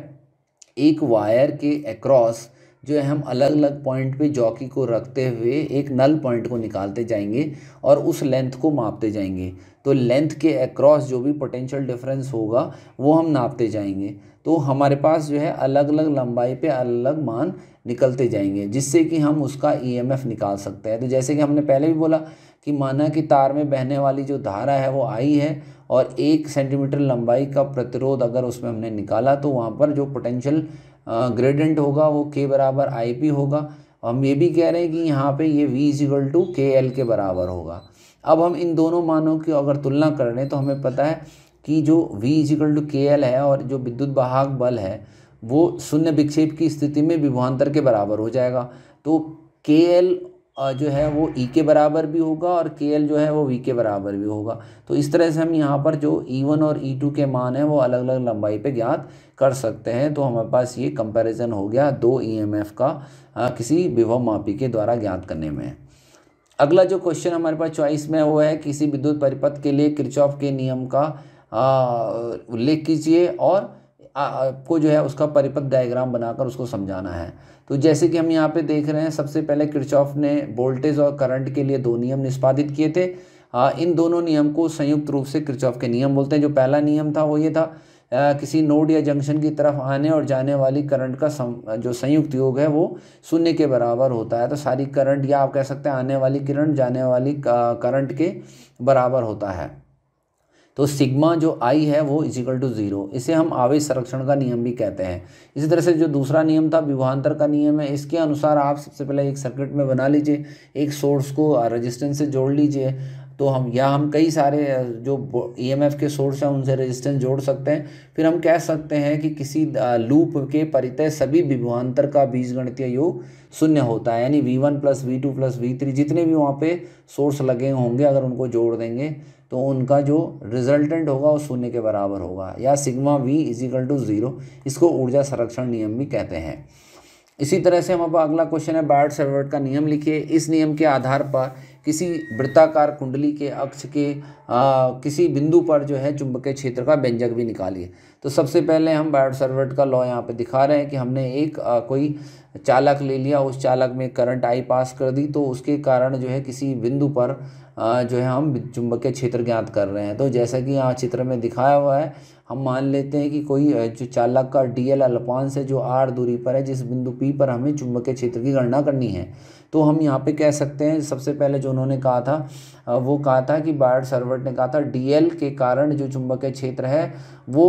एक वायर के एक्रॉस जो है हम अलग अलग पॉइंट पे जॉकी को रखते हुए एक नल पॉइंट को निकालते जाएंगे और उस लेंथ को मापते जाएंगे तो लेंथ के अक्रॉस जो भी पोटेंशियल डिफरेंस होगा वो हम नापते जाएंगे तो हमारे पास जो है अलग अलग लंबाई पे अलग अलग मान निकलते जाएंगे जिससे कि हम उसका ईएमएफ e निकाल सकते हैं तो जैसे कि हमने पहले भी बोला कि माना कि तार में बहने वाली जो धारा है वो आई है और एक सेंटीमीटर लंबाई का प्रतिरोध अगर उसमें हमने निकाला तो वहाँ पर जो पोटेंशियल ग्रेडेंट होगा वो के बराबर आई पी होगा हम ये भी कह रहे हैं कि यहाँ पे ये V is equal to K L के बराबर होगा अब हम इन दोनों मानों की अगर तुलना कर लें तो हमें पता है कि जो V is equal to K L है और जो विद्युत वाहक बल है वो शून्य विक्षेप की स्थिति में विभवान्तर के बराबर हो जाएगा तो के एल जो है वो ई e के बराबर भी होगा और के एल जो है वो वी के बराबर भी होगा तो इस तरह से हम यहाँ पर जो ई e वन और ई e टू के मान हैं वो अलग अलग लंबाई पे ज्ञात कर सकते हैं तो हमारे पास ये कंपैरिजन हो गया दो ई एम एफ का आ, किसी विभव मापी के द्वारा ज्ञात करने में अगला जो क्वेश्चन हमारे पास चॉइस में वो है किसी विद्युत परिपथ के लिए क्रिचॉफ के नियम का उल्लेख कीजिए और आपको जो है उसका परिपथ डायग्राम बनाकर उसको समझाना है तो जैसे कि हम यहाँ पे देख रहे हैं सबसे पहले क्रिचॉफ ने वोल्टेज और करंट के लिए दो नियम निष्पादित किए थे आ, इन दोनों नियम को संयुक्त रूप से क्रिचॉफ के नियम बोलते हैं जो पहला नियम था वो ये था आ, किसी नोड या जंक्शन की तरफ आने और जाने वाली करंट का सम, जो संयुक्त योग है वो शून्य के बराबर होता है तो सारी करंट या आप कह सकते हैं आने वाली किरण जाने वाली करंट के बराबर होता है तो सिग्मा जो आई है वो इजिकल टू ज़ीरो इसे हम आवेश संरक्षण का नियम भी कहते हैं इसी तरह से जो दूसरा नियम था विभवान्तर का नियम है इसके अनुसार आप सबसे पहले एक सर्किट में बना लीजिए एक सोर्स को रजिस्टेंस से जोड़ लीजिए तो हम या हम कई सारे जो ईएमएफ e के सोर्स हैं उनसे रेजिस्टेंस जोड़ सकते हैं फिर हम कह सकते हैं कि किसी लूप के परितय सभी विभवान्तर का बीज गणितीय योग शून्य होता है यानी V one plus V two plus V three जितने भी वहाँ पे सोर्स लगे होंगे अगर उनको जोड़ देंगे तो उनका जो रिजल्टेंट होगा वो शून्य के बराबर होगा या sigma V is equal to zero इसको ऊर्जा संरक्षण नियम भी कहते हैं इसी तरह से हम अब अगला क्वेश्चन है बायर्ड सेवर्ट का नियम लिखिए इस नियम के आधार पर किसी वृत्ताकार कुंडली के अक्ष के आ, किसी बिंदु पर जो है चुंबकीय क्षेत्र का व्यंजक भी निकालिए तो सबसे पहले हम बायर्ड सर्वेट का लॉ यहाँ पे दिखा रहे हैं कि हमने एक आ, कोई चालक ले लिया उस चालक में करंट आई पास कर दी तो उसके कारण जो है किसी बिंदु पर जो है हम चुंबकीय क्षेत्र ज्ञात कर रहे हैं तो जैसा कि यहाँ चित्र में दिखाया हुआ है हम मान लेते हैं कि कोई जो चालक का डी एल अल्पांस है जो आर दूरी पर है जिस बिंदु पी पर हमें चुंबकीय क्षेत्र की गणना करनी है तो हम यहाँ पे कह सकते हैं सबसे पहले जो उन्होंने कहा था वो कहा था कि बायर्ड सर्वर्ट ने कहा था डीएल के कारण जो चुंबकीय क्षेत्र है वो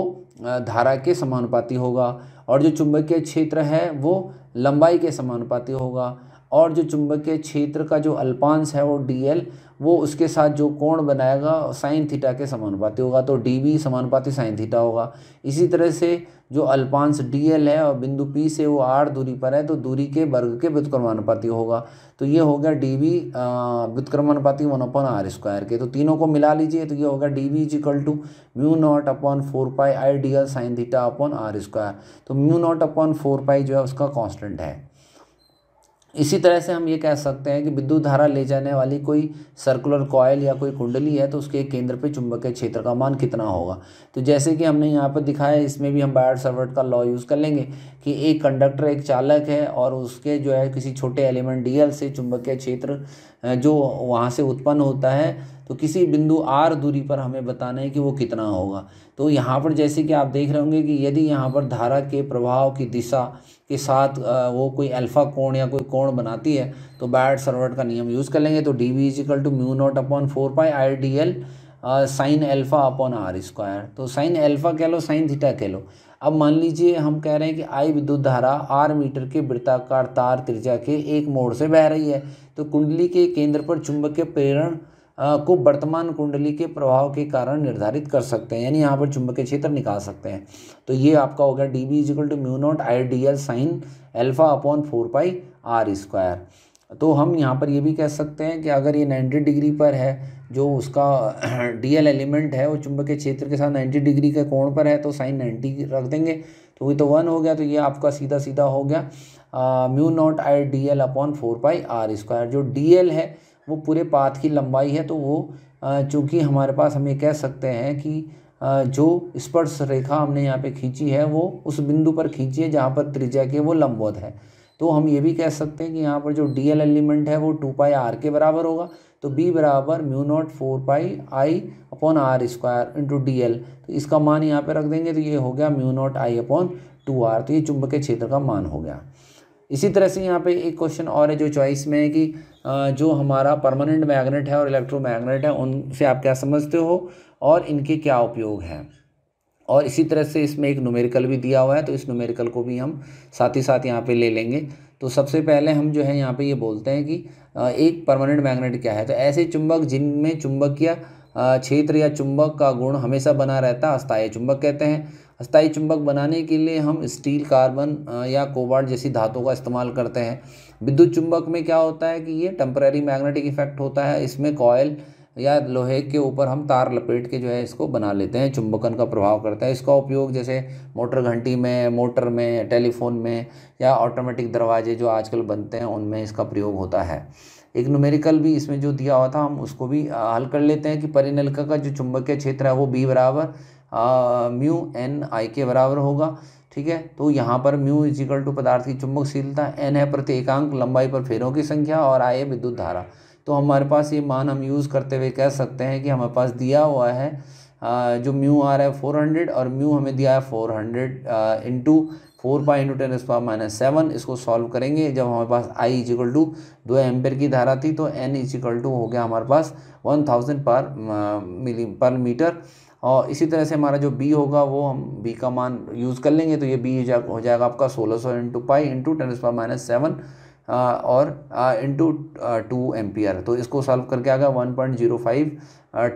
धारा के समानुपाती होगा और जो चुंबकीय क्षेत्र है वो लंबाई के समानुपाती होगा और जो चुंबकीय क्षेत्र का जो अल्पांश है वो एल वो उसके साथ जो कोण बनाएगा साइन थीटा के समानुपाती होगा तो डी बी समानुपाती साइन थीटा होगा इसी तरह से जो अल्पांश डी एल है और बिंदु पी से वो आर दूरी पर है तो दूरी के वर्ग के व्युतक्रमानुपाती होगा तो ये होगा डी बी व्युतक्रमानुपाती वन अपॉन आर स्क्वायर के तो तीनों को मिला लीजिए तो ये होगा D B is equal to mu naught upon four pi I D L sine theta upon R square तो mu naught upon four pi जो है उसका कॉन्स्टेंट है इसी तरह से हम ये कह सकते हैं कि विद्युत धारा ले जाने वाली कोई सर्कुलर कॉयल या कोई कुंडली है तो उसके केंद्र पे के क्षेत्र का मान कितना होगा तो जैसे कि हमने यहाँ पर दिखाया इसमें भी हम बायर सर्वर्ट का लॉ यूज़ कर लेंगे कि एक कंडक्टर एक चालक है और उसके जो है किसी छोटे एलिमेंट डीएल से चुंबकीय क्षेत्र जो वहाँ से उत्पन्न होता है तो किसी बिंदु आर दूरी पर हमें बताना है कि वो कितना होगा तो यहाँ पर जैसे कि आप देख रहे होंगे कि यदि यहाँ पर धारा के प्रभाव की दिशा के साथ वो कोई अल्फ़ा कोण या कोई कोण बनाती है तो बैड सर्वर्ट का नियम यूज़ कर लेंगे तो D V is equal to mu naught upon four pi I D L sine alpha upon R square तो साइन एल्फ़ा कह लो साइन थीटा कह लो अब मान लीजिए हम कह रहे हैं कि आई विद्युत धारा आर मीटर के वृत्ताकार तार त्रिज्या के एक मोड़ से बह रही है तो कुंडली के केंद्र पर चुंबक के प्रेरण को वर्तमान कुंडली के प्रभाव के कारण निर्धारित कर सकते हैं यानी यहाँ पर चुंबकीय क्षेत्र निकाल सकते हैं तो ये आपका हो गया D B equal to mu naught I D L sine alpha upon four pi R square तो हम यहाँ पर ये भी कह सकते हैं कि अगर ये नाइन्टी डिग्री पर है जो उसका डी एल एलिमेंट है वो चुंबकीय क्षेत्र के साथ नाइन्टी डिग्री के कोण पर है तो साइन नाइन्टी रख देंगे तो वही तो वन हो गया तो ये आपका सीधा सीधा हो गया mu naught I D L upon four pi R square जो डी एल है वो पूरे पाथ की लंबाई है तो वो चूँकि हमारे पास हम ये कह सकते हैं कि जो स्पर्श रेखा हमने यहाँ पे खींची है वो उस बिंदु पर खींची है जहाँ पर त्रिज्या के वो लंबवत है तो हम ये भी कह सकते हैं कि यहाँ पर जो डी एल एलिमेंट है वो टू पाई आर के बराबर होगा तो बी बराबर mu naught four pi I upon R square into D L तो इसका मान यहाँ पे रख देंगे तो ये हो गया mu naught I upon two R तो ये चुंबकीय क्षेत्र का मान हो गया इसी तरह से यहाँ पे एक क्वेश्चन और है जो चॉइस में है कि जो हमारा परमानेंट मैग्नेट है और इलेक्ट्रोमैग्नेट है उनसे आप क्या समझते हो और इनके क्या उपयोग हैं और इसी तरह से इसमें एक नुमेरिकल भी दिया हुआ है तो इस नुमेरिकल को भी हम साथ ही साथ यहाँ पे ले लेंगे तो सबसे पहले हम जो है यहाँ पे ये यह बोलते हैं कि एक परमानेंट मैग्नेट क्या है तो ऐसे चुंबक जिनमें चुंबकीय क्षेत्र या चुंबक का गुण हमेशा बना रहता है अस्थायी चुंबक कहते हैं अस्थाई चुंबक बनाने के लिए हम स्टील कार्बन या कोबाल्ट जैसी धातुओं का इस्तेमाल करते हैं विद्युत चुंबक में क्या होता है कि ये टेम्परेरी मैग्नेटिक इफेक्ट होता है इसमें कॉयल या लोहे के ऊपर हम तार लपेट के जो है इसको बना लेते हैं चुंबकन का प्रभाव करता है इसका उपयोग जैसे मोटर घंटी में मोटर में टेलीफोन में या ऑटोमेटिक दरवाजे जो आजकल बनते हैं उनमें इसका प्रयोग होता है एक न्यूमेरिकल भी इसमें जो दिया हुआ था हम उसको भी हल कर लेते हैं कि परिनलका का जो चुंबकीय क्षेत्र है वो बी बराबर म्यू एन आई के बराबर होगा ठीक है तो यहाँ पर म्यू इजिकल टू पदार्थ की चुंबकशीलता एन है प्रति एकांक लंबाई पर फेरों की संख्या और आई है विद्युत धारा तो हमारे पास ये मान हम यूज़ करते हुए कह सकते हैं कि हमारे पास दिया हुआ है जो म्यू आ रहा है फोर हंड्रेड और म्यू हमें दिया है four hundred into four pi into ten's power minus seven इसको सॉल्व करेंगे जब हमारे पास आई इजिकल टू दो एम्पेयर की धारा थी तो एन इजिकल टू हो गया हमारे पास वन थाउजेंड पर मिली पर मीटर और इसी तरह से हमारा जो बी होगा वो हम बी का मान यूज़ कर लेंगे तो ये बी हो जाएगा आपका सोलह सौ into pi into ten power minus seven और इंटू टू एम्पियर तो इसको सॉल्व करके आ गया one point zero five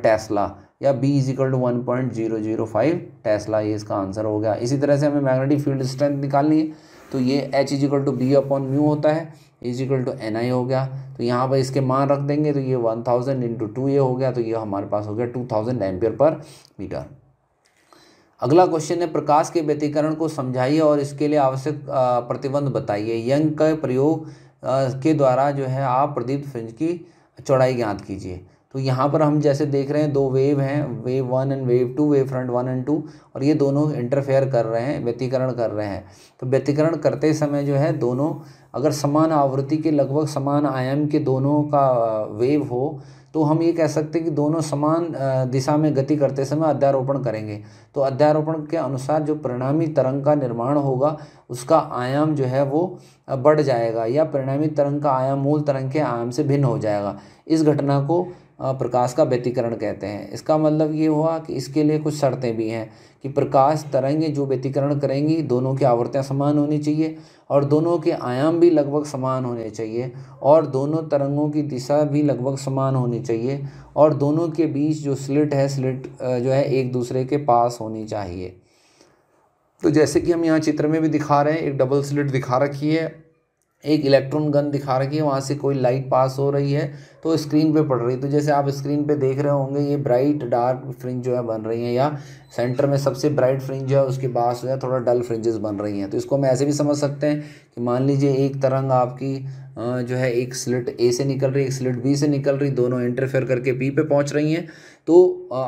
tesla या B is equal to one point zero zero five tesla ये इसका आंसर हो गया इसी तरह से हमें मैग्नेटिक फील्ड स्ट्रेंथ निकालनी है तो ये H is equal to B upon mu होता है is equal to N I हो गया तो यहाँ पर इसके मान रख देंगे तो ये वन थाउजेंड इंटू टू ये हो गया तो ये हमारे पास हो गया two thousand ampere per metre अगला क्वेश्चन है प्रकाश के व्यतिकरण को समझाइए और इसके लिए आवश्यक प्रतिबंध बताइए यंग का प्रयोग के द्वारा जो है आप प्रदीप फ्रिंज की चौड़ाई ज्ञात कीजिए तो यहाँ पर हम जैसे देख रहे हैं दो वेव हैं wave one and wave two wave front one and two और ये दोनों इंटरफेयर कर रहे हैं व्यतिकरण कर रहे हैं तो व्यतिकरण करते समय जो है दोनों अगर समान आवृत्ति के लगभग समान आयाम के दोनों का वेव हो तो हम ये कह सकते हैं कि दोनों समान दिशा में गति करते समय अध्यारोपण करेंगे तो अध्यारोपण के अनुसार जो परिणामी तरंग का निर्माण होगा उसका आयाम जो है वो बढ़ जाएगा या परिणामी तरंग का आयाम मूल तरंग के आयाम से भिन्न हो जाएगा इस घटना को प्रकाश का व्यतिकरण कहते हैं इसका मतलब ये हुआ कि इसके लिए कुछ शर्तें भी हैं कि प्रकाश तरंगें जो व्यतिकरण करेंगी दोनों की आवृत्तियाँ समान होनी चाहिए और दोनों के आयाम भी लगभग समान होने चाहिए और दोनों तरंगों की दिशा भी लगभग समान होनी चाहिए और दोनों के बीच जो स्लिट है स्लिट जो है एक दूसरे के पास होनी चाहिए तो जैसे कि हम यहाँ चित्र में भी दिखा रहे हैं एक डबल स्लिट दिखा रखी है एक इलेक्ट्रॉन गन दिखा रखी है वहाँ से कोई लाइट पास हो रही है तो स्क्रीन पे पड़ रही है तो जैसे आप स्क्रीन पे देख रहे होंगे ये ब्राइट डार्क फ्रिंज जो है बन रही है या सेंटर में सबसे ब्राइट फ्रिंज है उसके पास जो है थोड़ा डल फ्रिंजेस बन रही हैं तो इसको हम ऐसे भी समझ सकते हैं कि मान लीजिए एक तरंग आपकी जो है एक स्लिट ए से निकल रही है एक स्लिट बी से निकल रही दोनों इंटरफेयर करके पी पे पहुँच रही हैं तो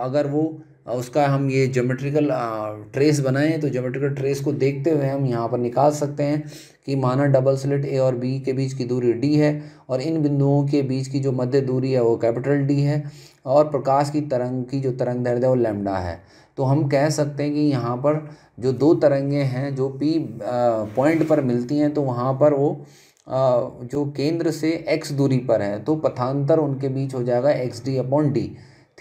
अगर वो उसका हम ये ज्योमेट्रिकल ट्रेस बनाएं तो ज्योमेट्रिकल ट्रेस को देखते हुए हम यहाँ पर निकाल सकते हैं कि माना डबल स्लिट ए और बी के बीच की दूरी डी है और इन बिंदुओं के बीच की जो मध्य दूरी है वो कैपिटल डी है और प्रकाश की तरंग की जो तरंग दर्द है वो लेमडा है तो हम कह सकते हैं कि यहाँ पर जो दो तरंगें हैं जो पी पॉइंट पर मिलती हैं तो वहाँ पर वो जो केंद्र से एक्स दूरी पर है तो पथांतर उनके बीच हो जाएगा X D upon D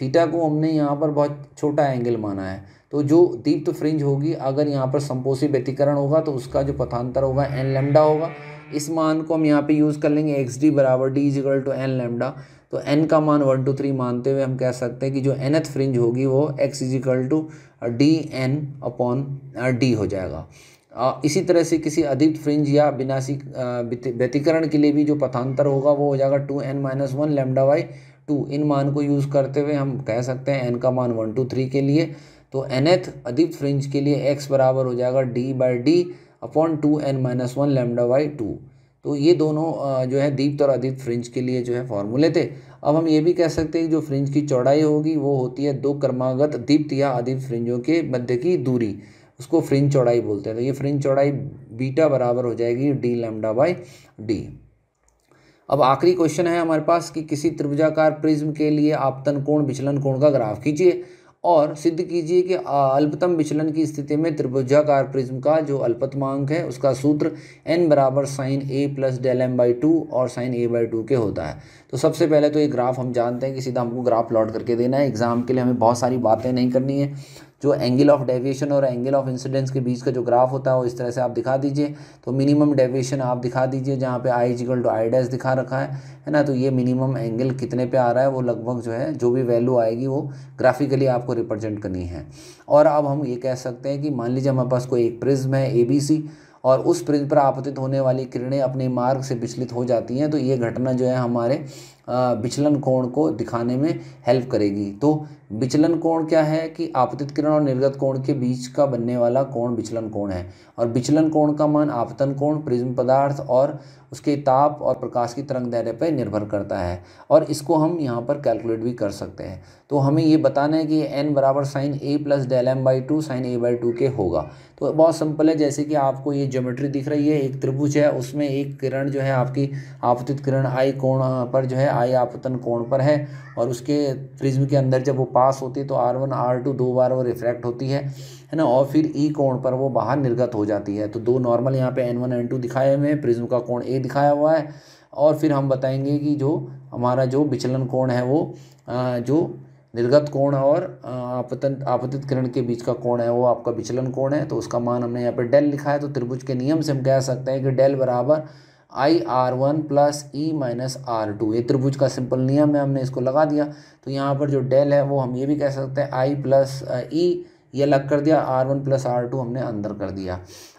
theta को हमने यहाँ पर बहुत छोटा एंगल माना है तो जो दीप्त फ्रिंज होगी अगर यहाँ पर संपोषी व्यतिकरण होगा तो उसका जो पथांतर होगा एन लेमडा होगा इस मान को हम यहाँ पे यूज़ कर लेंगे एक्स डी बराबर D equal to N lambda तो एन का मान वन टू थ्री मानते हुए हम कह सकते हैं कि जो एनथ फ्रिंज होगी वो X is equal to D N upon D हो जाएगा इसी तरह से किसी अधिक फ्रिंज या विनाशी व्यतिकरण के लिए भी जो पथांतर होगा वो हो जाएगा two N minus one lambda by two इन मान को यूज़ करते हुए हम कह सकते हैं एन का मान वन टू थ्री के लिए तो एनएथ अधिप फ्रिंज के लिए एक्स बराबर हो जाएगा D by D upon two N minus one lambda by two तो ये दोनों जो है दीप्त और अधिप फ्रिंज के लिए जो है फॉर्मूले थे अब हम ये भी कह सकते हैं कि जो फ्रिंज की चौड़ाई होगी वो होती है दो क्रमागत दीप्त या अधिप फ्रिंजों के मध्य की दूरी उसको फ्रिंज चौड़ाई बोलते हैं तो ये फ्रिंज चौड़ाई बीटा बराबर हो जाएगी डी लेमडा बाई डी अब आखिरी क्वेश्चन है हमारे पास कि किसी त्रिभुजाकार प्रिज्म के लिए आपतन कोण विचलन कोण का ग्राफ कीजिए और सिद्ध कीजिए कि अल्पतम विचलन की स्थिति में त्रिभुजाकार प्रिज्म का जो अल्पतमांक है उसका सूत्र n बराबर sine A plus del M by two और साइन ए बाई टू के होता है तो सबसे पहले तो ये ग्राफ हम जानते हैं कि सीधा हमको ग्राफ प्लॉट करके देना है एग्ज़ाम के लिए हमें बहुत सारी बातें नहीं करनी है जो एंगल ऑफ डेविएशन और एंगल ऑफ इंसिडेंस के बीच का जो ग्राफ होता है वो इस तरह से आप दिखा दीजिए तो मिनिमम डेविएशन आप दिखा दीजिए जहाँ पे आई जिकल टू आई डैस दिखा रखा है है ना तो ये मिनिमम एंगल कितने पे आ रहा है वो लगभग जो है जो भी वैल्यू आएगी वो ग्राफिकली आपको रिप्रेजेंट करनी है और अब हम ये कह सकते हैं कि मान लीजिए हमारे पास कोई एक प्रिज्म है ए बी सी और उस प्रिज पर आपतित होने वाली किरणें अपने मार्ग से विचलित हो जाती हैं तो ये घटना जो है हमारे विचलन कोण को दिखाने में हेल्प करेगी तो विचलन कोण क्या है कि आपतित किरण और निर्गत कोण के बीच का बनने वाला कोण विचलन कोण है और विचलन कोण का मान आपतन कोण प्रिज्म पदार्थ और उसके ताप और प्रकाश की तरंग दायरे पर निर्भर करता है और इसको हम यहाँ पर कैलकुलेट भी कर सकते हैं तो हमें ये बताना है कि एन बराबर sine A plus del M by two sine A by two के होगा तो बहुत सिंपल है जैसे कि आपको ये ज्योमेट्री दिख रही है एक त्रिभुज है उसमें एक किरण जो है आपकी आपतित किरण आई कोण पर जो है आई आपतन कोण पर है और उसके प्रिज्म के अंदर जब वो पास होती है तो आर वन आर टू दो बार वो रिफ्रैक्ट होती है है ना और फिर ई e कोण पर वो बाहर निर्गत हो जाती है तो दो नॉर्मल यहाँ पे एन वन एन टू दिखाए हुए हैं प्रिज्म का कोण ए दिखाया हुआ है और फिर हम बताएंगे कि जो हमारा जो विचलन कोण है वो जो निर्गत कोण और आपतन आपतित किरण के बीच का कोण है वो आपका विचलन कोण है तो उसका मान हमने यहाँ पर डेल लिखा है तो त्रिभुज के नियम से हम कह सकते हैं कि डेल बराबर I R one plus E minus R two ये त्रिभुज का सिंपल नियम है हमने इसको लगा दिया तो यहाँ पर जो डेल है वो हम ये भी कह सकते हैं आई प्लस ई ये अलग कर दिया R one plus R two हमने अंदर कर दिया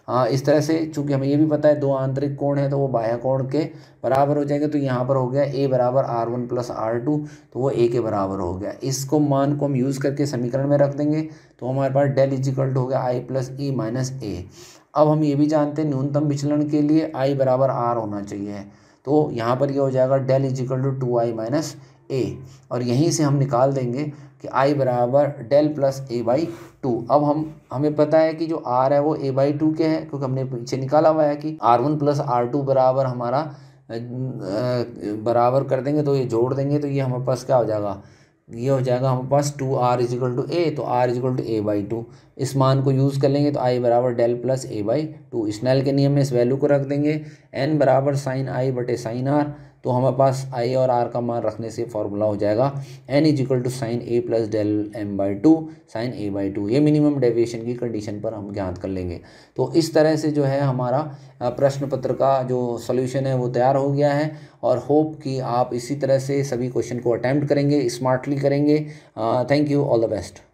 आ, इस तरह से चूंकि हमें ये भी पता है दो आंतरिक कोण है तो वो बाह्य कोण के बराबर हो जाएंगे तो यहाँ पर हो गया ए बराबर R one plus R two तो वो ए के बराबर हो गया इसको मान को हम यूज़ करके समीकरण में रख देंगे तो हमारे पास डेल इजिकल्ट हो गया आई प्लस ई माइनस ए अब हम ये भी जानते हैं न्यूनतम विचलन के लिए आई बराबर आर होना चाहिए तो यहाँ पर यह हो जाएगा del is equal to two I minus A और यहीं से हम निकाल देंगे कि आई बराबर del plus A by two अब हम हमें पता है कि जो आर है वो ए बाई टू के है क्योंकि हमने पीछे निकाला हुआ है कि R one plus R two बराबर हमारा बराबर कर देंगे तो ये जोड़ देंगे तो ये हमारे पास क्या हो जाएगा ये हो जाएगा हमारे पास two R is equal to A तो R is equal to A by two इस मान को यूज़ कर लेंगे तो आई बराबर del plus A by two Snell के नियम में इस वैल्यू को रख देंगे एन बराबर साइन आई बटे साइन आर तो हमारे पास आई और आर का मान रखने से फॉर्मूला हो जाएगा N is equal to sine A plus del M by two sine A by two ये मिनिमम डेविएशन की कंडीशन पर हम ज्ञात कर लेंगे तो इस तरह से जो है हमारा प्रश्न पत्र का जो सोल्यूशन है वो तैयार हो गया है और होप कि आप इसी तरह से सभी क्वेश्चन को अटैम्प्ट करेंगे स्मार्टली करेंगे thank you all the best